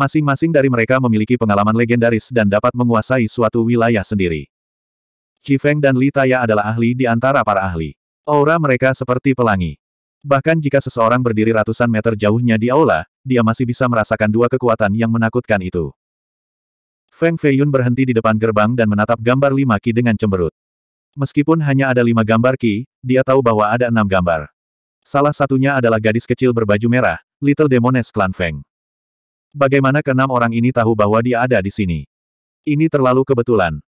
Masing-masing dari mereka memiliki pengalaman legendaris dan dapat menguasai suatu wilayah sendiri. Feng dan Li Taya adalah ahli di antara para ahli. Aura mereka seperti pelangi. Bahkan jika seseorang berdiri ratusan meter jauhnya di aula, dia masih bisa merasakan dua kekuatan yang menakutkan itu. Feng Feiyun berhenti di depan gerbang dan menatap gambar lima Ki dengan cemberut. Meskipun hanya ada lima gambar Ki, dia tahu bahwa ada enam gambar. Salah satunya adalah gadis kecil berbaju merah, Little Demoness Clan Feng. Bagaimana keenam orang ini tahu bahwa dia ada di sini? Ini terlalu kebetulan.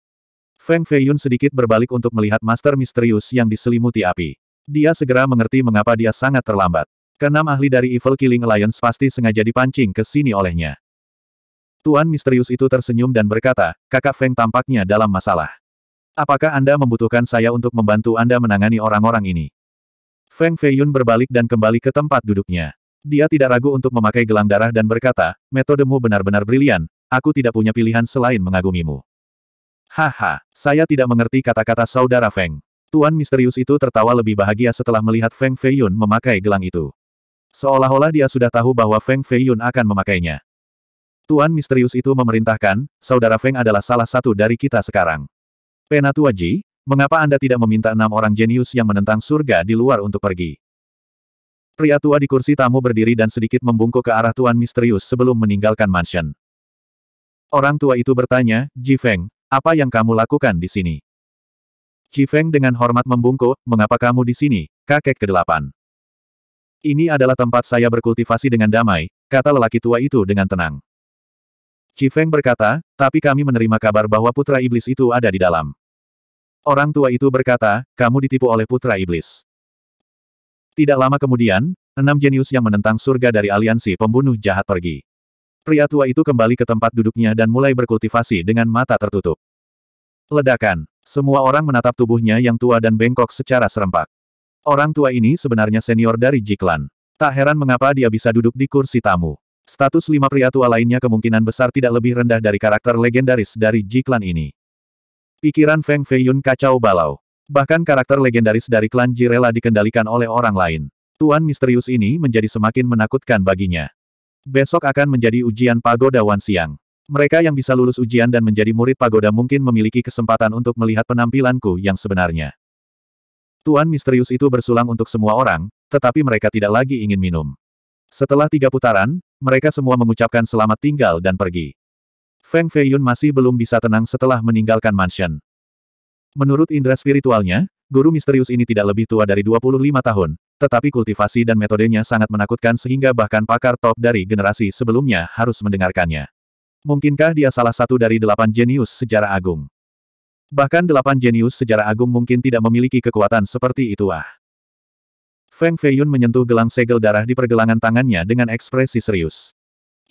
Feng Feiyun sedikit berbalik untuk melihat Master Misterius yang diselimuti api. Dia segera mengerti mengapa dia sangat terlambat. Keenam ahli dari Evil Killing Alliance pasti sengaja dipancing ke sini olehnya. Tuan Misterius itu tersenyum dan berkata, kakak Feng tampaknya dalam masalah. Apakah Anda membutuhkan saya untuk membantu Anda menangani orang-orang ini? Feng Feiyun berbalik dan kembali ke tempat duduknya. Dia tidak ragu untuk memakai gelang darah dan berkata, metodemu benar-benar brilian, aku tidak punya pilihan selain mengagumimu. Haha, saya tidak mengerti kata-kata saudara Feng. Tuan misterius itu tertawa lebih bahagia setelah melihat Feng Feiyun memakai gelang itu. Seolah-olah dia sudah tahu bahwa Feng Feiyun akan memakainya. Tuan misterius itu memerintahkan, saudara Feng adalah salah satu dari kita sekarang. Penatuaji, mengapa Anda tidak meminta enam orang jenius yang menentang surga di luar untuk pergi? Pria tua di kursi tamu berdiri dan sedikit membungkuk ke arah Tuan Misterius sebelum meninggalkan mansion. Orang tua itu bertanya, Ji Feng, apa yang kamu lakukan di sini? Ji Feng dengan hormat membungkuk, mengapa kamu di sini, kakek kedelapan? Ini adalah tempat saya berkultivasi dengan damai, kata lelaki tua itu dengan tenang. Jifeng berkata, tapi kami menerima kabar bahwa putra iblis itu ada di dalam. Orang tua itu berkata, kamu ditipu oleh putra iblis. Tidak lama kemudian, enam jenius yang menentang surga dari aliansi pembunuh jahat pergi. Pria tua itu kembali ke tempat duduknya dan mulai berkultivasi dengan mata tertutup. Ledakan. Semua orang menatap tubuhnya yang tua dan bengkok secara serempak. Orang tua ini sebenarnya senior dari Jiklan. Tak heran mengapa dia bisa duduk di kursi tamu. Status lima pria tua lainnya kemungkinan besar tidak lebih rendah dari karakter legendaris dari Jiklan ini. Pikiran Feng Feiyun kacau balau. Bahkan karakter legendaris dari klan Jirela dikendalikan oleh orang lain. Tuan misterius ini menjadi semakin menakutkan baginya. Besok akan menjadi ujian pagoda Wan Siang. Mereka yang bisa lulus ujian dan menjadi murid pagoda mungkin memiliki kesempatan untuk melihat penampilanku yang sebenarnya. Tuan misterius itu bersulang untuk semua orang, tetapi mereka tidak lagi ingin minum. Setelah tiga putaran, mereka semua mengucapkan selamat tinggal dan pergi. Feng Feiyun masih belum bisa tenang setelah meninggalkan mansion. Menurut indera spiritualnya, guru misterius ini tidak lebih tua dari 25 tahun, tetapi kultivasi dan metodenya sangat menakutkan sehingga bahkan pakar top dari generasi sebelumnya harus mendengarkannya. Mungkinkah dia salah satu dari delapan jenius sejarah agung? Bahkan delapan jenius sejarah agung mungkin tidak memiliki kekuatan seperti itu ah. Feng Feiyun menyentuh gelang segel darah di pergelangan tangannya dengan ekspresi serius.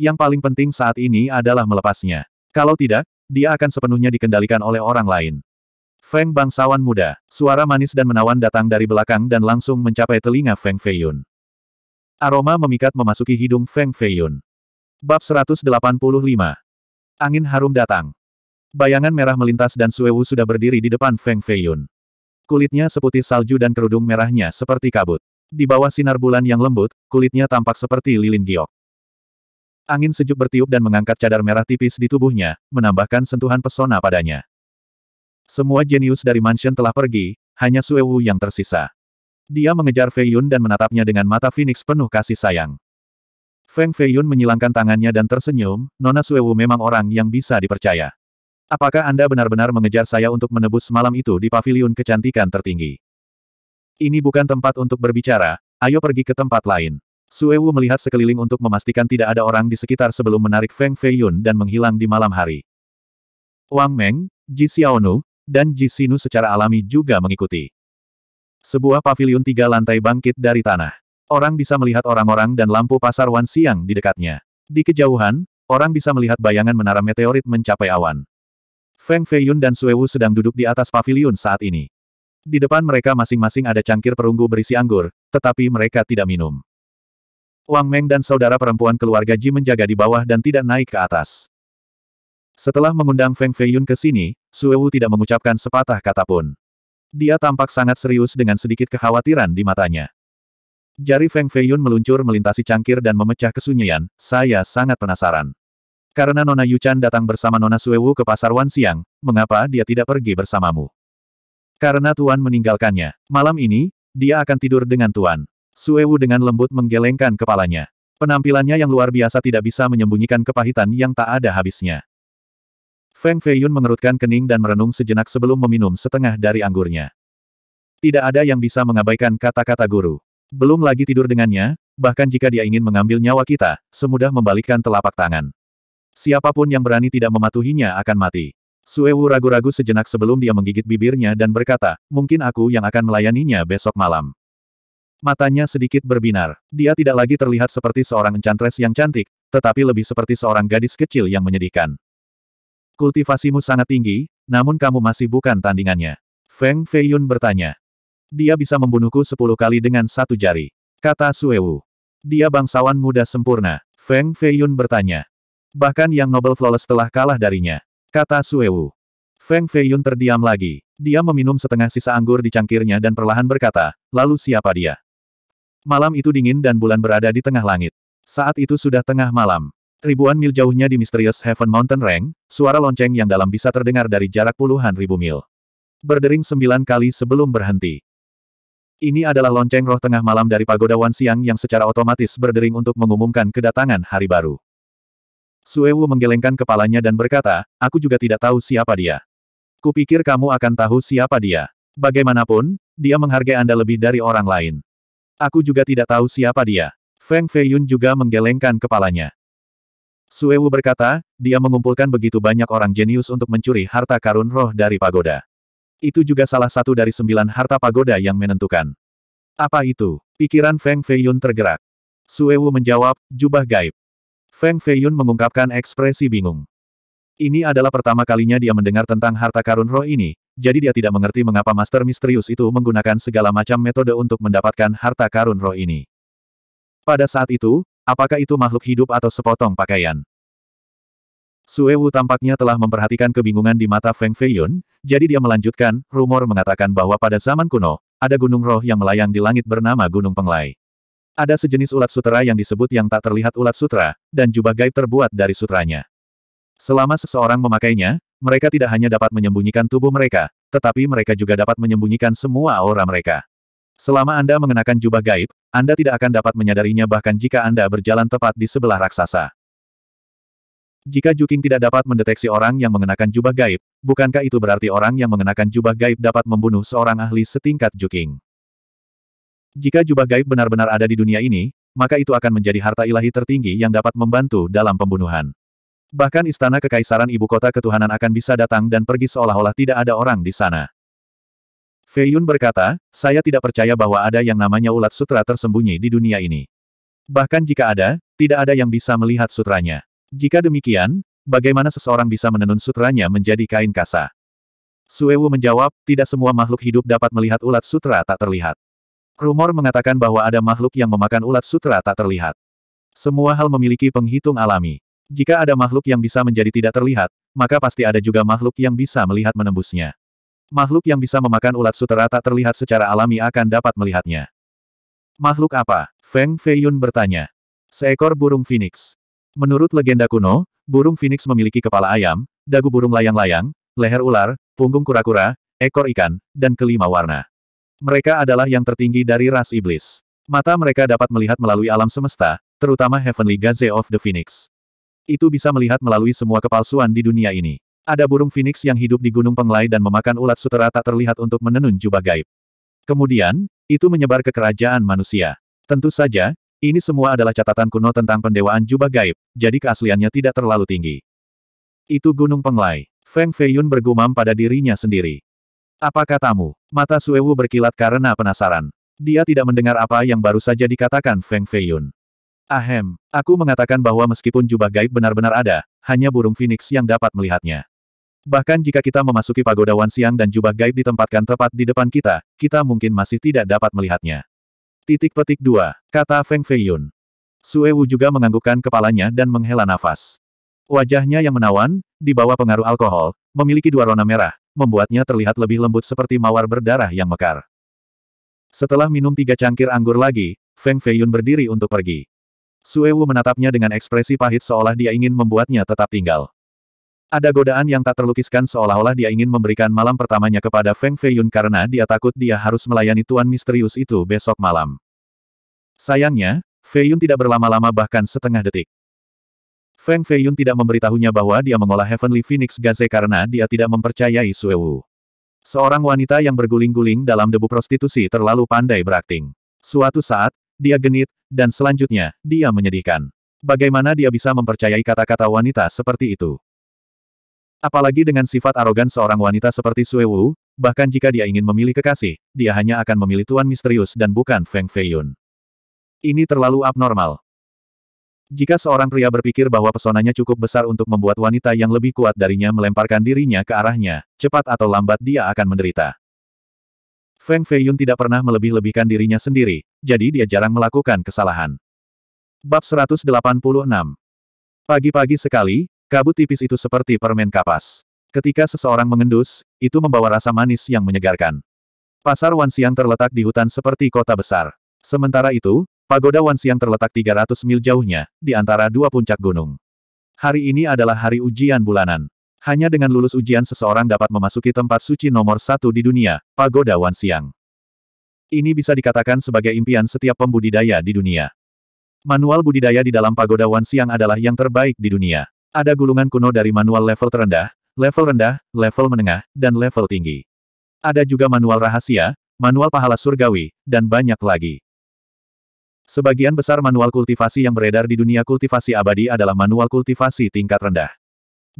Yang paling penting saat ini adalah melepasnya. Kalau tidak, dia akan sepenuhnya dikendalikan oleh orang lain. Feng bangsawan muda, suara manis dan menawan datang dari belakang dan langsung mencapai telinga Feng Feiyun. Aroma memikat memasuki hidung Feng Feiyun. Bab 185 Angin harum datang. Bayangan merah melintas dan Suewu sudah berdiri di depan Feng Feiyun. Kulitnya seputih salju dan kerudung merahnya seperti kabut. Di bawah sinar bulan yang lembut, kulitnya tampak seperti lilin giok. Angin sejuk bertiup dan mengangkat cadar merah tipis di tubuhnya, menambahkan sentuhan pesona padanya. Semua jenius dari mansion telah pergi, hanya Sue Wu yang tersisa. Dia mengejar Fei Yun dan menatapnya dengan mata Phoenix penuh kasih sayang. Feng Fei Yun menyilangkan tangannya dan tersenyum, Nona Sue Wu memang orang yang bisa dipercaya. Apakah Anda benar-benar mengejar saya untuk menebus malam itu di paviliun kecantikan tertinggi? Ini bukan tempat untuk berbicara, ayo pergi ke tempat lain. Suewu melihat sekeliling untuk memastikan tidak ada orang di sekitar sebelum menarik Feng Feiyun dan menghilang di malam hari. Wang Meng, Ji Xiaonu, dan Ji Sinu secara alami juga mengikuti. Sebuah pavilion tiga lantai bangkit dari tanah. Orang bisa melihat orang-orang dan lampu pasar Wan Siang di dekatnya. Di kejauhan, orang bisa melihat bayangan menara meteorit mencapai awan. Feng Feiyun dan Suewu sedang duduk di atas pavilion saat ini. Di depan mereka masing-masing ada cangkir perunggu berisi anggur, tetapi mereka tidak minum. Wang Meng dan saudara perempuan keluarga Ji menjaga di bawah dan tidak naik ke atas. Setelah mengundang Feng Feiyun ke sini, Suewu tidak mengucapkan sepatah kata pun. Dia tampak sangat serius dengan sedikit kekhawatiran di matanya. Jari Feng Feiyun meluncur melintasi cangkir dan memecah kesunyian, saya sangat penasaran. Karena Nona Yuchan datang bersama Nona Suewu ke pasar Wan Siang, mengapa dia tidak pergi bersamamu? Karena Tuan meninggalkannya. Malam ini, dia akan tidur dengan Tuan. Suewu dengan lembut menggelengkan kepalanya. Penampilannya yang luar biasa tidak bisa menyembunyikan kepahitan yang tak ada habisnya. Feng Feiyun mengerutkan kening dan merenung sejenak sebelum meminum setengah dari anggurnya. Tidak ada yang bisa mengabaikan kata-kata guru. Belum lagi tidur dengannya, bahkan jika dia ingin mengambil nyawa kita, semudah membalikkan telapak tangan. Siapapun yang berani tidak mematuhinya akan mati. Suewu ragu-ragu sejenak sebelum dia menggigit bibirnya dan berkata, mungkin aku yang akan melayaninya besok malam. Matanya sedikit berbinar. Dia tidak lagi terlihat seperti seorang enchantress yang cantik, tetapi lebih seperti seorang gadis kecil yang menyedihkan. Kultivasimu sangat tinggi, namun kamu masih bukan tandingannya. Feng Feiyun bertanya. Dia bisa membunuhku sepuluh kali dengan satu jari. Kata Suewu. Dia bangsawan muda sempurna. Feng Feiyun bertanya. Bahkan yang Nobel Flawless telah kalah darinya. Kata Suewu. Feng Feiyun terdiam lagi. Dia meminum setengah sisa anggur di cangkirnya dan perlahan berkata, lalu siapa dia? Malam itu dingin dan bulan berada di tengah langit. Saat itu sudah tengah malam. Ribuan mil jauhnya di misterius Heaven Mountain Range, suara lonceng yang dalam bisa terdengar dari jarak puluhan ribu mil. Berdering sembilan kali sebelum berhenti. Ini adalah lonceng roh tengah malam dari Pagoda Wan Siang yang secara otomatis berdering untuk mengumumkan kedatangan hari baru. Suewu menggelengkan kepalanya dan berkata, aku juga tidak tahu siapa dia. Kupikir kamu akan tahu siapa dia. Bagaimanapun, dia menghargai Anda lebih dari orang lain. Aku juga tidak tahu siapa dia. Feng Feiyun juga menggelengkan kepalanya. Suewu berkata, dia mengumpulkan begitu banyak orang jenius untuk mencuri harta karun roh dari pagoda. Itu juga salah satu dari sembilan harta pagoda yang menentukan. Apa itu? Pikiran Feng Feiyun tergerak. Suewu menjawab, jubah gaib. Feng Feiyun mengungkapkan ekspresi bingung. Ini adalah pertama kalinya dia mendengar tentang harta karun roh ini, jadi dia tidak mengerti mengapa Master Misterius itu menggunakan segala macam metode untuk mendapatkan harta karun roh ini. Pada saat itu, apakah itu makhluk hidup atau sepotong pakaian? Suewu tampaknya telah memperhatikan kebingungan di mata Feng Feiyun, jadi dia melanjutkan, rumor mengatakan bahwa pada zaman kuno, ada gunung roh yang melayang di langit bernama Gunung Penglai. Ada sejenis ulat sutera yang disebut yang tak terlihat ulat sutra, dan jubah gaib terbuat dari sutranya. Selama seseorang memakainya, mereka tidak hanya dapat menyembunyikan tubuh mereka, tetapi mereka juga dapat menyembunyikan semua aura mereka. Selama Anda mengenakan jubah gaib, Anda tidak akan dapat menyadarinya bahkan jika Anda berjalan tepat di sebelah raksasa. Jika Juking tidak dapat mendeteksi orang yang mengenakan jubah gaib, bukankah itu berarti orang yang mengenakan jubah gaib dapat membunuh seorang ahli setingkat Juking? Jika jubah gaib benar-benar ada di dunia ini, maka itu akan menjadi harta ilahi tertinggi yang dapat membantu dalam pembunuhan. Bahkan istana kekaisaran ibu kota ketuhanan akan bisa datang dan pergi seolah-olah tidak ada orang di sana. Fei Yun berkata, saya tidak percaya bahwa ada yang namanya ulat sutra tersembunyi di dunia ini. Bahkan jika ada, tidak ada yang bisa melihat sutranya. Jika demikian, bagaimana seseorang bisa menenun sutranya menjadi kain kasa? Suewu menjawab, tidak semua makhluk hidup dapat melihat ulat sutra tak terlihat. Rumor mengatakan bahwa ada makhluk yang memakan ulat sutra tak terlihat. Semua hal memiliki penghitung alami. Jika ada makhluk yang bisa menjadi tidak terlihat, maka pasti ada juga makhluk yang bisa melihat menembusnya. Makhluk yang bisa memakan ulat sutera tak terlihat secara alami akan dapat melihatnya. Makhluk apa? Feng Feiyun bertanya. Seekor burung phoenix. Menurut legenda kuno, burung phoenix memiliki kepala ayam, dagu burung layang-layang, leher ular, punggung kura-kura, ekor ikan, dan kelima warna. Mereka adalah yang tertinggi dari ras iblis. Mata mereka dapat melihat melalui alam semesta, terutama Heavenly Gaze of the Phoenix itu bisa melihat melalui semua kepalsuan di dunia ini. Ada burung phoenix yang hidup di Gunung Penglai dan memakan ulat sutera tak terlihat untuk menenun jubah gaib. Kemudian, itu menyebar ke kerajaan manusia. Tentu saja, ini semua adalah catatan kuno tentang pendewaan jubah gaib, jadi keasliannya tidak terlalu tinggi. Itu Gunung Penglai. Feng Feiyun bergumam pada dirinya sendiri. Apa katamu? Mata Suewu berkilat karena penasaran. Dia tidak mendengar apa yang baru saja dikatakan Feng Feiyun. Ahem, aku mengatakan bahwa meskipun jubah gaib benar-benar ada, hanya burung Phoenix yang dapat melihatnya. Bahkan jika kita memasuki pagoda Wan Siang dan jubah gaib ditempatkan tepat di depan kita, kita mungkin masih tidak dapat melihatnya. Titik petik dua, kata Feng Feiyun. Sue Wu juga menganggukkan kepalanya dan menghela nafas. Wajahnya yang menawan, di bawah pengaruh alkohol, memiliki dua rona merah, membuatnya terlihat lebih lembut seperti mawar berdarah yang mekar. Setelah minum tiga cangkir anggur lagi, Feng Feiyun berdiri untuk pergi. Suewu menatapnya dengan ekspresi pahit seolah dia ingin membuatnya tetap tinggal. Ada godaan yang tak terlukiskan seolah-olah dia ingin memberikan malam pertamanya kepada Feng Feiyun karena dia takut dia harus melayani tuan misterius itu besok malam. Sayangnya, Feiyun tidak berlama-lama bahkan setengah detik. Feng Feiyun tidak memberitahunya bahwa dia mengolah Heavenly Phoenix Gaze karena dia tidak mempercayai Suewu. Seorang wanita yang berguling-guling dalam debu prostitusi terlalu pandai berakting. Suatu saat, dia genit, dan selanjutnya, dia menyedihkan. Bagaimana dia bisa mempercayai kata-kata wanita seperti itu? Apalagi dengan sifat arogan seorang wanita seperti Sue Wu, bahkan jika dia ingin memilih kekasih, dia hanya akan memilih Tuan Misterius dan bukan Feng Feiyun. Ini terlalu abnormal. Jika seorang pria berpikir bahwa pesonanya cukup besar untuk membuat wanita yang lebih kuat darinya melemparkan dirinya ke arahnya, cepat atau lambat dia akan menderita. Feng Feiyun tidak pernah melebih-lebihkan dirinya sendiri, jadi dia jarang melakukan kesalahan. Bab 186 Pagi-pagi sekali, kabut tipis itu seperti permen kapas. Ketika seseorang mengendus, itu membawa rasa manis yang menyegarkan. Pasar Wansiang terletak di hutan seperti kota besar. Sementara itu, pagoda Wansiang terletak 300 mil jauhnya, di antara dua puncak gunung. Hari ini adalah hari ujian bulanan. Hanya dengan lulus ujian seseorang dapat memasuki tempat suci nomor satu di dunia, Pagoda Wan Siang. Ini bisa dikatakan sebagai impian setiap pembudidaya di dunia. Manual budidaya di dalam Pagoda Wan Siang adalah yang terbaik di dunia. Ada gulungan kuno dari manual level terendah, level rendah, level menengah, dan level tinggi. Ada juga manual rahasia, manual pahala surgawi, dan banyak lagi. Sebagian besar manual kultivasi yang beredar di dunia kultivasi abadi adalah manual kultivasi tingkat rendah.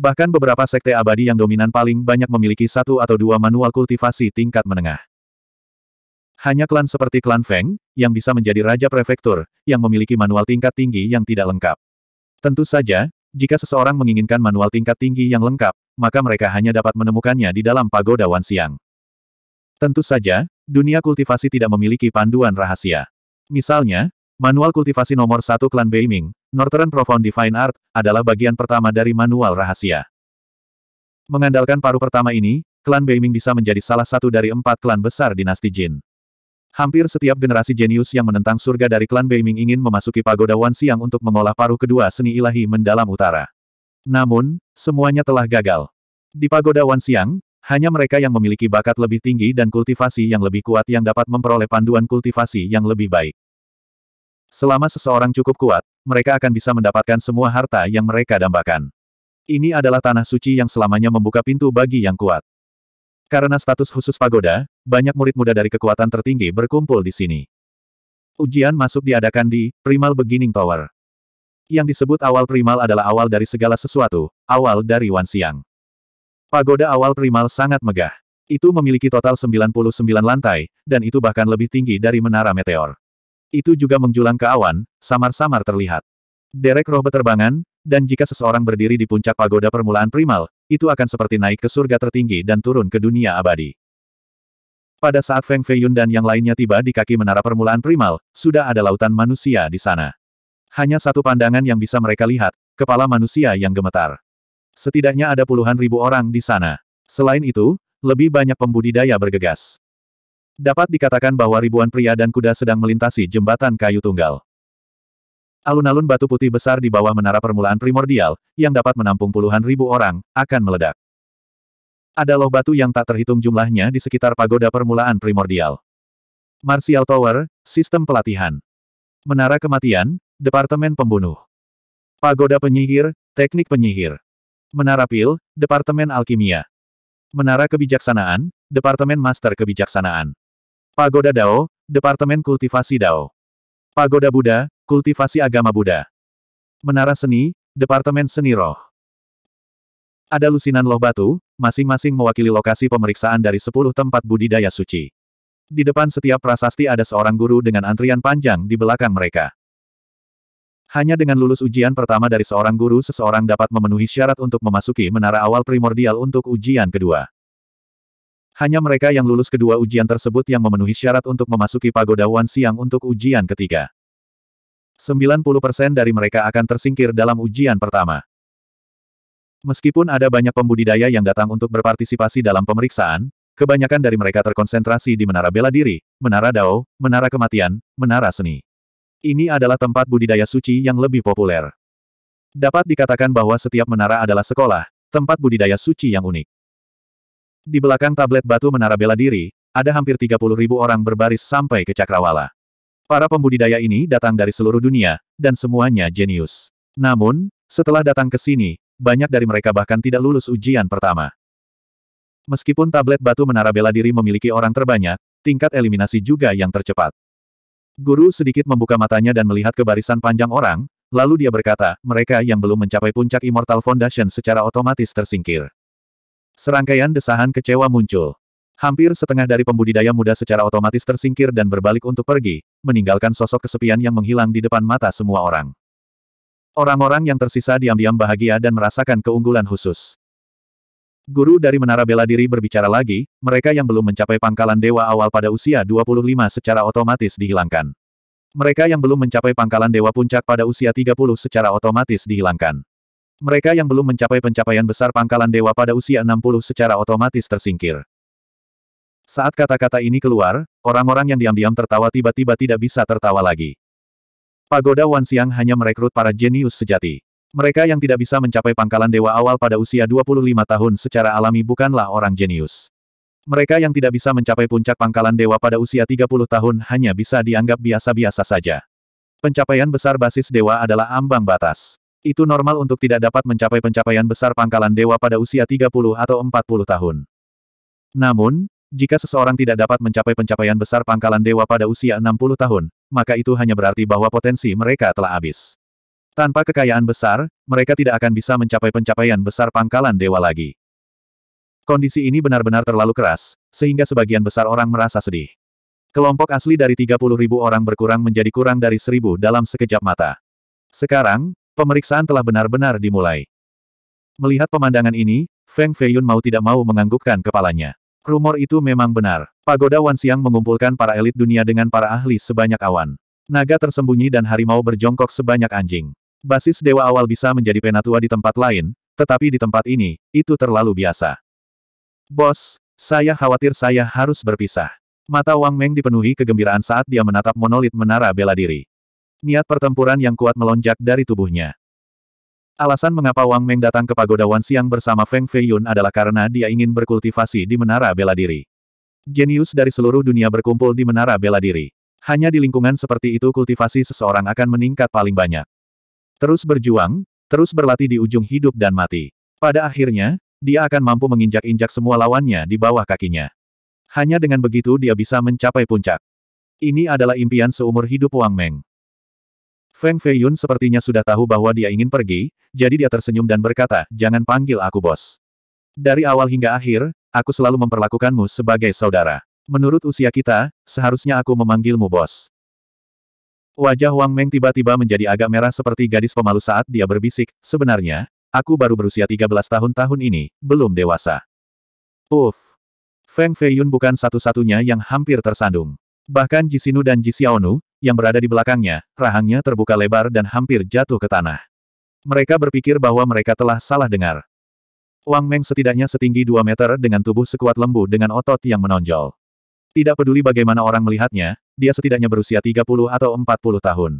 Bahkan beberapa sekte abadi yang dominan paling banyak memiliki satu atau dua manual kultivasi tingkat menengah. Hanya klan seperti klan Feng, yang bisa menjadi raja prefektur, yang memiliki manual tingkat tinggi yang tidak lengkap. Tentu saja, jika seseorang menginginkan manual tingkat tinggi yang lengkap, maka mereka hanya dapat menemukannya di dalam pagoda Wanxiang. Tentu saja, dunia kultivasi tidak memiliki panduan rahasia. Misalnya, manual kultivasi nomor satu klan Beiming, Northern Profound Divine Art, adalah bagian pertama dari manual rahasia. Mengandalkan paru pertama ini, klan Beiming bisa menjadi salah satu dari empat klan besar dinasti Jin. Hampir setiap generasi jenius yang menentang surga dari klan Beiming ingin memasuki pagoda Wan Siang untuk mengolah paruh kedua seni ilahi mendalam utara. Namun, semuanya telah gagal. Di pagoda Wan Siang, hanya mereka yang memiliki bakat lebih tinggi dan kultivasi yang lebih kuat yang dapat memperoleh panduan kultivasi yang lebih baik. Selama seseorang cukup kuat, mereka akan bisa mendapatkan semua harta yang mereka dambakan. Ini adalah tanah suci yang selamanya membuka pintu bagi yang kuat. Karena status khusus pagoda, banyak murid muda dari kekuatan tertinggi berkumpul di sini. Ujian masuk diadakan di Primal Beginning Tower. Yang disebut awal primal adalah awal dari segala sesuatu, awal dari Wan Siang. Pagoda awal primal sangat megah. Itu memiliki total 99 lantai, dan itu bahkan lebih tinggi dari menara meteor itu juga menjulang ke awan, samar-samar terlihat. Derek roh beterbangan, dan jika seseorang berdiri di puncak pagoda permulaan primal, itu akan seperti naik ke surga tertinggi dan turun ke dunia abadi. Pada saat Feng Feiyun dan yang lainnya tiba di kaki menara permulaan primal, sudah ada lautan manusia di sana. Hanya satu pandangan yang bisa mereka lihat, kepala manusia yang gemetar. Setidaknya ada puluhan ribu orang di sana. Selain itu, lebih banyak pembudidaya bergegas. Dapat dikatakan bahwa ribuan pria dan kuda sedang melintasi jembatan kayu tunggal. Alun-alun batu putih besar di bawah menara permulaan primordial, yang dapat menampung puluhan ribu orang, akan meledak. Ada loh batu yang tak terhitung jumlahnya di sekitar pagoda permulaan primordial. Martial Tower, Sistem Pelatihan. Menara Kematian, Departemen Pembunuh. Pagoda Penyihir, Teknik Penyihir. Menara Pil, Departemen Alkimia. Menara Kebijaksanaan, Departemen Master Kebijaksanaan. Pagoda Dao, Departemen Kultivasi Dao. Pagoda Buddha, Kultivasi Agama Buddha. Menara Seni, Departemen Seni Roh. Ada lusinan loh batu, masing-masing mewakili lokasi pemeriksaan dari sepuluh tempat budidaya suci. Di depan setiap prasasti ada seorang guru dengan antrian panjang di belakang mereka. Hanya dengan lulus ujian pertama dari seorang guru seseorang dapat memenuhi syarat untuk memasuki menara awal primordial untuk ujian kedua. Hanya mereka yang lulus kedua ujian tersebut yang memenuhi syarat untuk memasuki pagoda Wan Siang untuk ujian ketiga. 90% dari mereka akan tersingkir dalam ujian pertama. Meskipun ada banyak pembudidaya yang datang untuk berpartisipasi dalam pemeriksaan, kebanyakan dari mereka terkonsentrasi di menara bela diri, menara dao, menara kematian, menara seni. Ini adalah tempat budidaya suci yang lebih populer. Dapat dikatakan bahwa setiap menara adalah sekolah, tempat budidaya suci yang unik. Di belakang tablet batu menara bela diri, ada hampir 30 ribu orang berbaris sampai ke Cakrawala. Para pembudidaya ini datang dari seluruh dunia, dan semuanya jenius. Namun, setelah datang ke sini, banyak dari mereka bahkan tidak lulus ujian pertama. Meskipun tablet batu menara bela diri memiliki orang terbanyak, tingkat eliminasi juga yang tercepat. Guru sedikit membuka matanya dan melihat ke barisan panjang orang, lalu dia berkata, mereka yang belum mencapai puncak Immortal Foundation secara otomatis tersingkir. Serangkaian desahan kecewa muncul. Hampir setengah dari pembudidaya muda secara otomatis tersingkir dan berbalik untuk pergi, meninggalkan sosok kesepian yang menghilang di depan mata semua orang. Orang-orang yang tersisa diam-diam bahagia dan merasakan keunggulan khusus. Guru dari Menara Bela Diri berbicara lagi, mereka yang belum mencapai pangkalan dewa awal pada usia 25 secara otomatis dihilangkan. Mereka yang belum mencapai pangkalan dewa puncak pada usia 30 secara otomatis dihilangkan. Mereka yang belum mencapai pencapaian besar pangkalan dewa pada usia 60 secara otomatis tersingkir. Saat kata-kata ini keluar, orang-orang yang diam-diam tertawa tiba-tiba tidak bisa tertawa lagi. Pagoda Wan Siang hanya merekrut para jenius sejati. Mereka yang tidak bisa mencapai pangkalan dewa awal pada usia 25 tahun secara alami bukanlah orang jenius. Mereka yang tidak bisa mencapai puncak pangkalan dewa pada usia 30 tahun hanya bisa dianggap biasa-biasa saja. Pencapaian besar basis dewa adalah ambang batas. Itu normal untuk tidak dapat mencapai pencapaian besar pangkalan dewa pada usia 30 atau 40 tahun. Namun, jika seseorang tidak dapat mencapai pencapaian besar pangkalan dewa pada usia 60 tahun, maka itu hanya berarti bahwa potensi mereka telah habis. Tanpa kekayaan besar, mereka tidak akan bisa mencapai pencapaian besar pangkalan dewa lagi. Kondisi ini benar-benar terlalu keras, sehingga sebagian besar orang merasa sedih. Kelompok asli dari 30.000 orang berkurang menjadi kurang dari 1.000 dalam sekejap mata. Sekarang, Pemeriksaan telah benar-benar dimulai. Melihat pemandangan ini, Feng Feiyun mau tidak mau menganggukkan kepalanya. Rumor itu memang benar. Pagoda Wan Siang mengumpulkan para elit dunia dengan para ahli sebanyak awan. Naga tersembunyi dan harimau berjongkok sebanyak anjing. Basis dewa awal bisa menjadi penatua di tempat lain, tetapi di tempat ini, itu terlalu biasa. Bos, saya khawatir saya harus berpisah. Mata Wang Meng dipenuhi kegembiraan saat dia menatap monolit menara bela diri. Niat pertempuran yang kuat melonjak dari tubuhnya. Alasan mengapa Wang Meng datang ke Pagoda Wan Siang bersama Feng Feiyun adalah karena dia ingin berkultivasi di Menara Bela Diri. Jenius dari seluruh dunia berkumpul di Menara Bela Diri. Hanya di lingkungan seperti itu kultivasi seseorang akan meningkat paling banyak. Terus berjuang, terus berlatih di ujung hidup dan mati. Pada akhirnya, dia akan mampu menginjak-injak semua lawannya di bawah kakinya. Hanya dengan begitu dia bisa mencapai puncak. Ini adalah impian seumur hidup Wang Meng. Feng Feiyun sepertinya sudah tahu bahwa dia ingin pergi, jadi dia tersenyum dan berkata, jangan panggil aku bos. Dari awal hingga akhir, aku selalu memperlakukanmu sebagai saudara. Menurut usia kita, seharusnya aku memanggilmu bos. Wajah Wang Meng tiba-tiba menjadi agak merah seperti gadis pemalu saat dia berbisik, sebenarnya, aku baru berusia 13 tahun tahun ini, belum dewasa. Uff. Feng Feiyun bukan satu-satunya yang hampir tersandung. Bahkan Jisinu dan Jisiaonu, yang berada di belakangnya, rahangnya terbuka lebar dan hampir jatuh ke tanah. Mereka berpikir bahwa mereka telah salah dengar. Wang Meng setidaknya setinggi 2 meter dengan tubuh sekuat lembu dengan otot yang menonjol. Tidak peduli bagaimana orang melihatnya, dia setidaknya berusia 30 atau 40 tahun.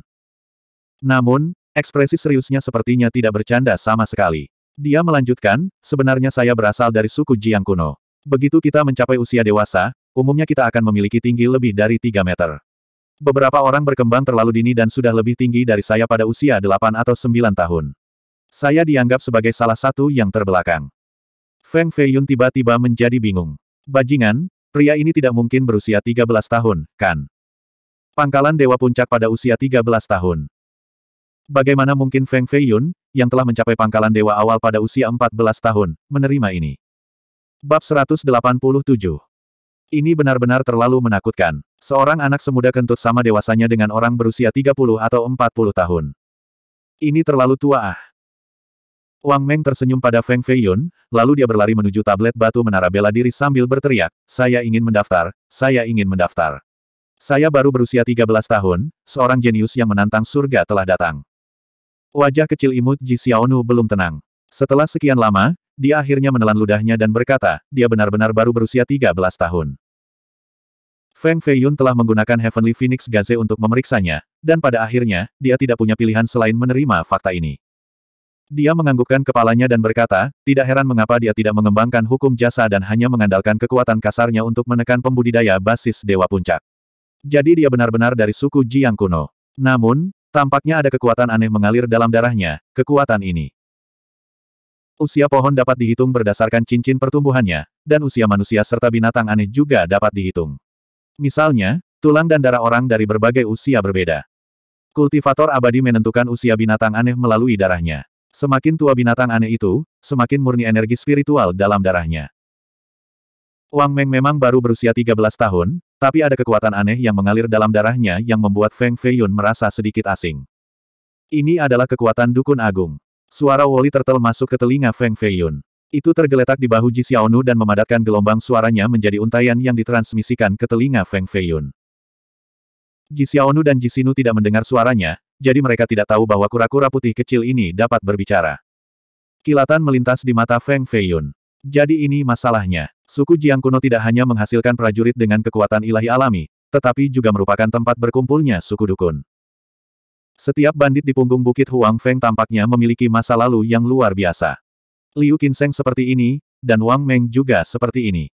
Namun, ekspresi seriusnya sepertinya tidak bercanda sama sekali. Dia melanjutkan, sebenarnya saya berasal dari suku Jiang kuno. Begitu kita mencapai usia dewasa, umumnya kita akan memiliki tinggi lebih dari 3 meter. Beberapa orang berkembang terlalu dini dan sudah lebih tinggi dari saya pada usia 8 atau 9 tahun. Saya dianggap sebagai salah satu yang terbelakang. Feng Feiyun tiba-tiba menjadi bingung. Bajingan, pria ini tidak mungkin berusia 13 tahun, kan? Pangkalan Dewa Puncak pada usia 13 tahun. Bagaimana mungkin Feng Feiyun, yang telah mencapai pangkalan Dewa awal pada usia 14 tahun, menerima ini? Bab 187 ini benar-benar terlalu menakutkan. Seorang anak semuda kentut sama dewasanya dengan orang berusia 30 atau 40 tahun. Ini terlalu tua ah. Wang Meng tersenyum pada Feng Feiyun, lalu dia berlari menuju tablet batu menara bela diri sambil berteriak, saya ingin mendaftar, saya ingin mendaftar. Saya baru berusia 13 tahun, seorang jenius yang menantang surga telah datang. Wajah kecil imut Ji Xiaonu belum tenang. Setelah sekian lama, dia akhirnya menelan ludahnya dan berkata, dia benar-benar baru berusia 13 tahun. Feng Feiyun telah menggunakan Heavenly Phoenix Gaze untuk memeriksanya, dan pada akhirnya, dia tidak punya pilihan selain menerima fakta ini. Dia menganggukkan kepalanya dan berkata, tidak heran mengapa dia tidak mengembangkan hukum jasa dan hanya mengandalkan kekuatan kasarnya untuk menekan pembudidaya basis Dewa Puncak. Jadi dia benar-benar dari suku Ji yang kuno. Namun, tampaknya ada kekuatan aneh mengalir dalam darahnya, kekuatan ini. Usia pohon dapat dihitung berdasarkan cincin pertumbuhannya, dan usia manusia serta binatang aneh juga dapat dihitung. Misalnya, tulang dan darah orang dari berbagai usia berbeda. Kultivator abadi menentukan usia binatang aneh melalui darahnya. Semakin tua binatang aneh itu, semakin murni energi spiritual dalam darahnya. Wang Meng memang baru berusia 13 tahun, tapi ada kekuatan aneh yang mengalir dalam darahnya yang membuat Feng Feiyun merasa sedikit asing. Ini adalah kekuatan dukun agung. Suara Woli Turtle masuk ke telinga Feng Feiyun. Itu tergeletak di bahu Ji Xiaonu dan memadatkan gelombang suaranya menjadi untayan yang ditransmisikan ke telinga Feng Feiyun. Ji Xiaonu dan Ji Xinu tidak mendengar suaranya, jadi mereka tidak tahu bahwa kura-kura putih kecil ini dapat berbicara. Kilatan melintas di mata Feng Feiyun. Jadi ini masalahnya. Suku Jiang kuno tidak hanya menghasilkan prajurit dengan kekuatan ilahi alami, tetapi juga merupakan tempat berkumpulnya suku dukun. Setiap bandit di punggung Bukit Huang Feng tampaknya memiliki masa lalu yang luar biasa. Liu Qinseng seperti ini, dan Wang Meng juga seperti ini.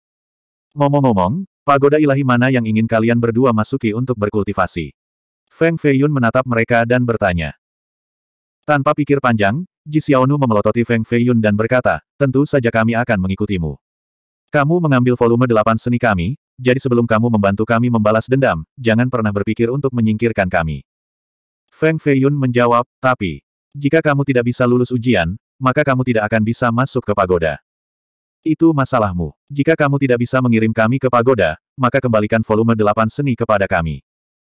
Ngomong-ngomong, pagoda ilahi mana yang ingin kalian berdua masuki untuk berkultivasi? Feng Feiyun menatap mereka dan bertanya. Tanpa pikir panjang, Ji Xiaonu memelototi Feng Feiyun dan berkata, tentu saja kami akan mengikutimu. Kamu mengambil volume delapan seni kami, jadi sebelum kamu membantu kami membalas dendam, jangan pernah berpikir untuk menyingkirkan kami. Feng Feiyun menjawab, tapi, jika kamu tidak bisa lulus ujian, maka kamu tidak akan bisa masuk ke pagoda. Itu masalahmu. Jika kamu tidak bisa mengirim kami ke pagoda, maka kembalikan volume delapan seni kepada kami.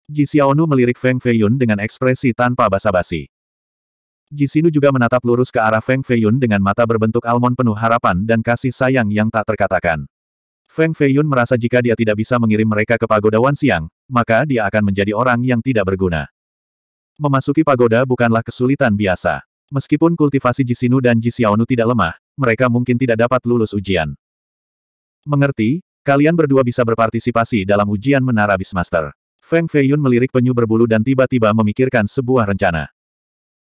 Ji Xiaonu melirik Feng Feiyun dengan ekspresi tanpa basa-basi. Ji Xinu juga menatap lurus ke arah Feng Feiyun dengan mata berbentuk almond penuh harapan dan kasih sayang yang tak terkatakan. Feng Feiyun merasa jika dia tidak bisa mengirim mereka ke pagoda Wanxiang, maka dia akan menjadi orang yang tidak berguna. Memasuki pagoda bukanlah kesulitan biasa. Meskipun kultivasi Jisinu dan Jisiaonu tidak lemah, mereka mungkin tidak dapat lulus ujian. Mengerti, kalian berdua bisa berpartisipasi dalam ujian Menara Bismaster. Feng Feiyun melirik penyu berbulu dan tiba-tiba memikirkan sebuah rencana.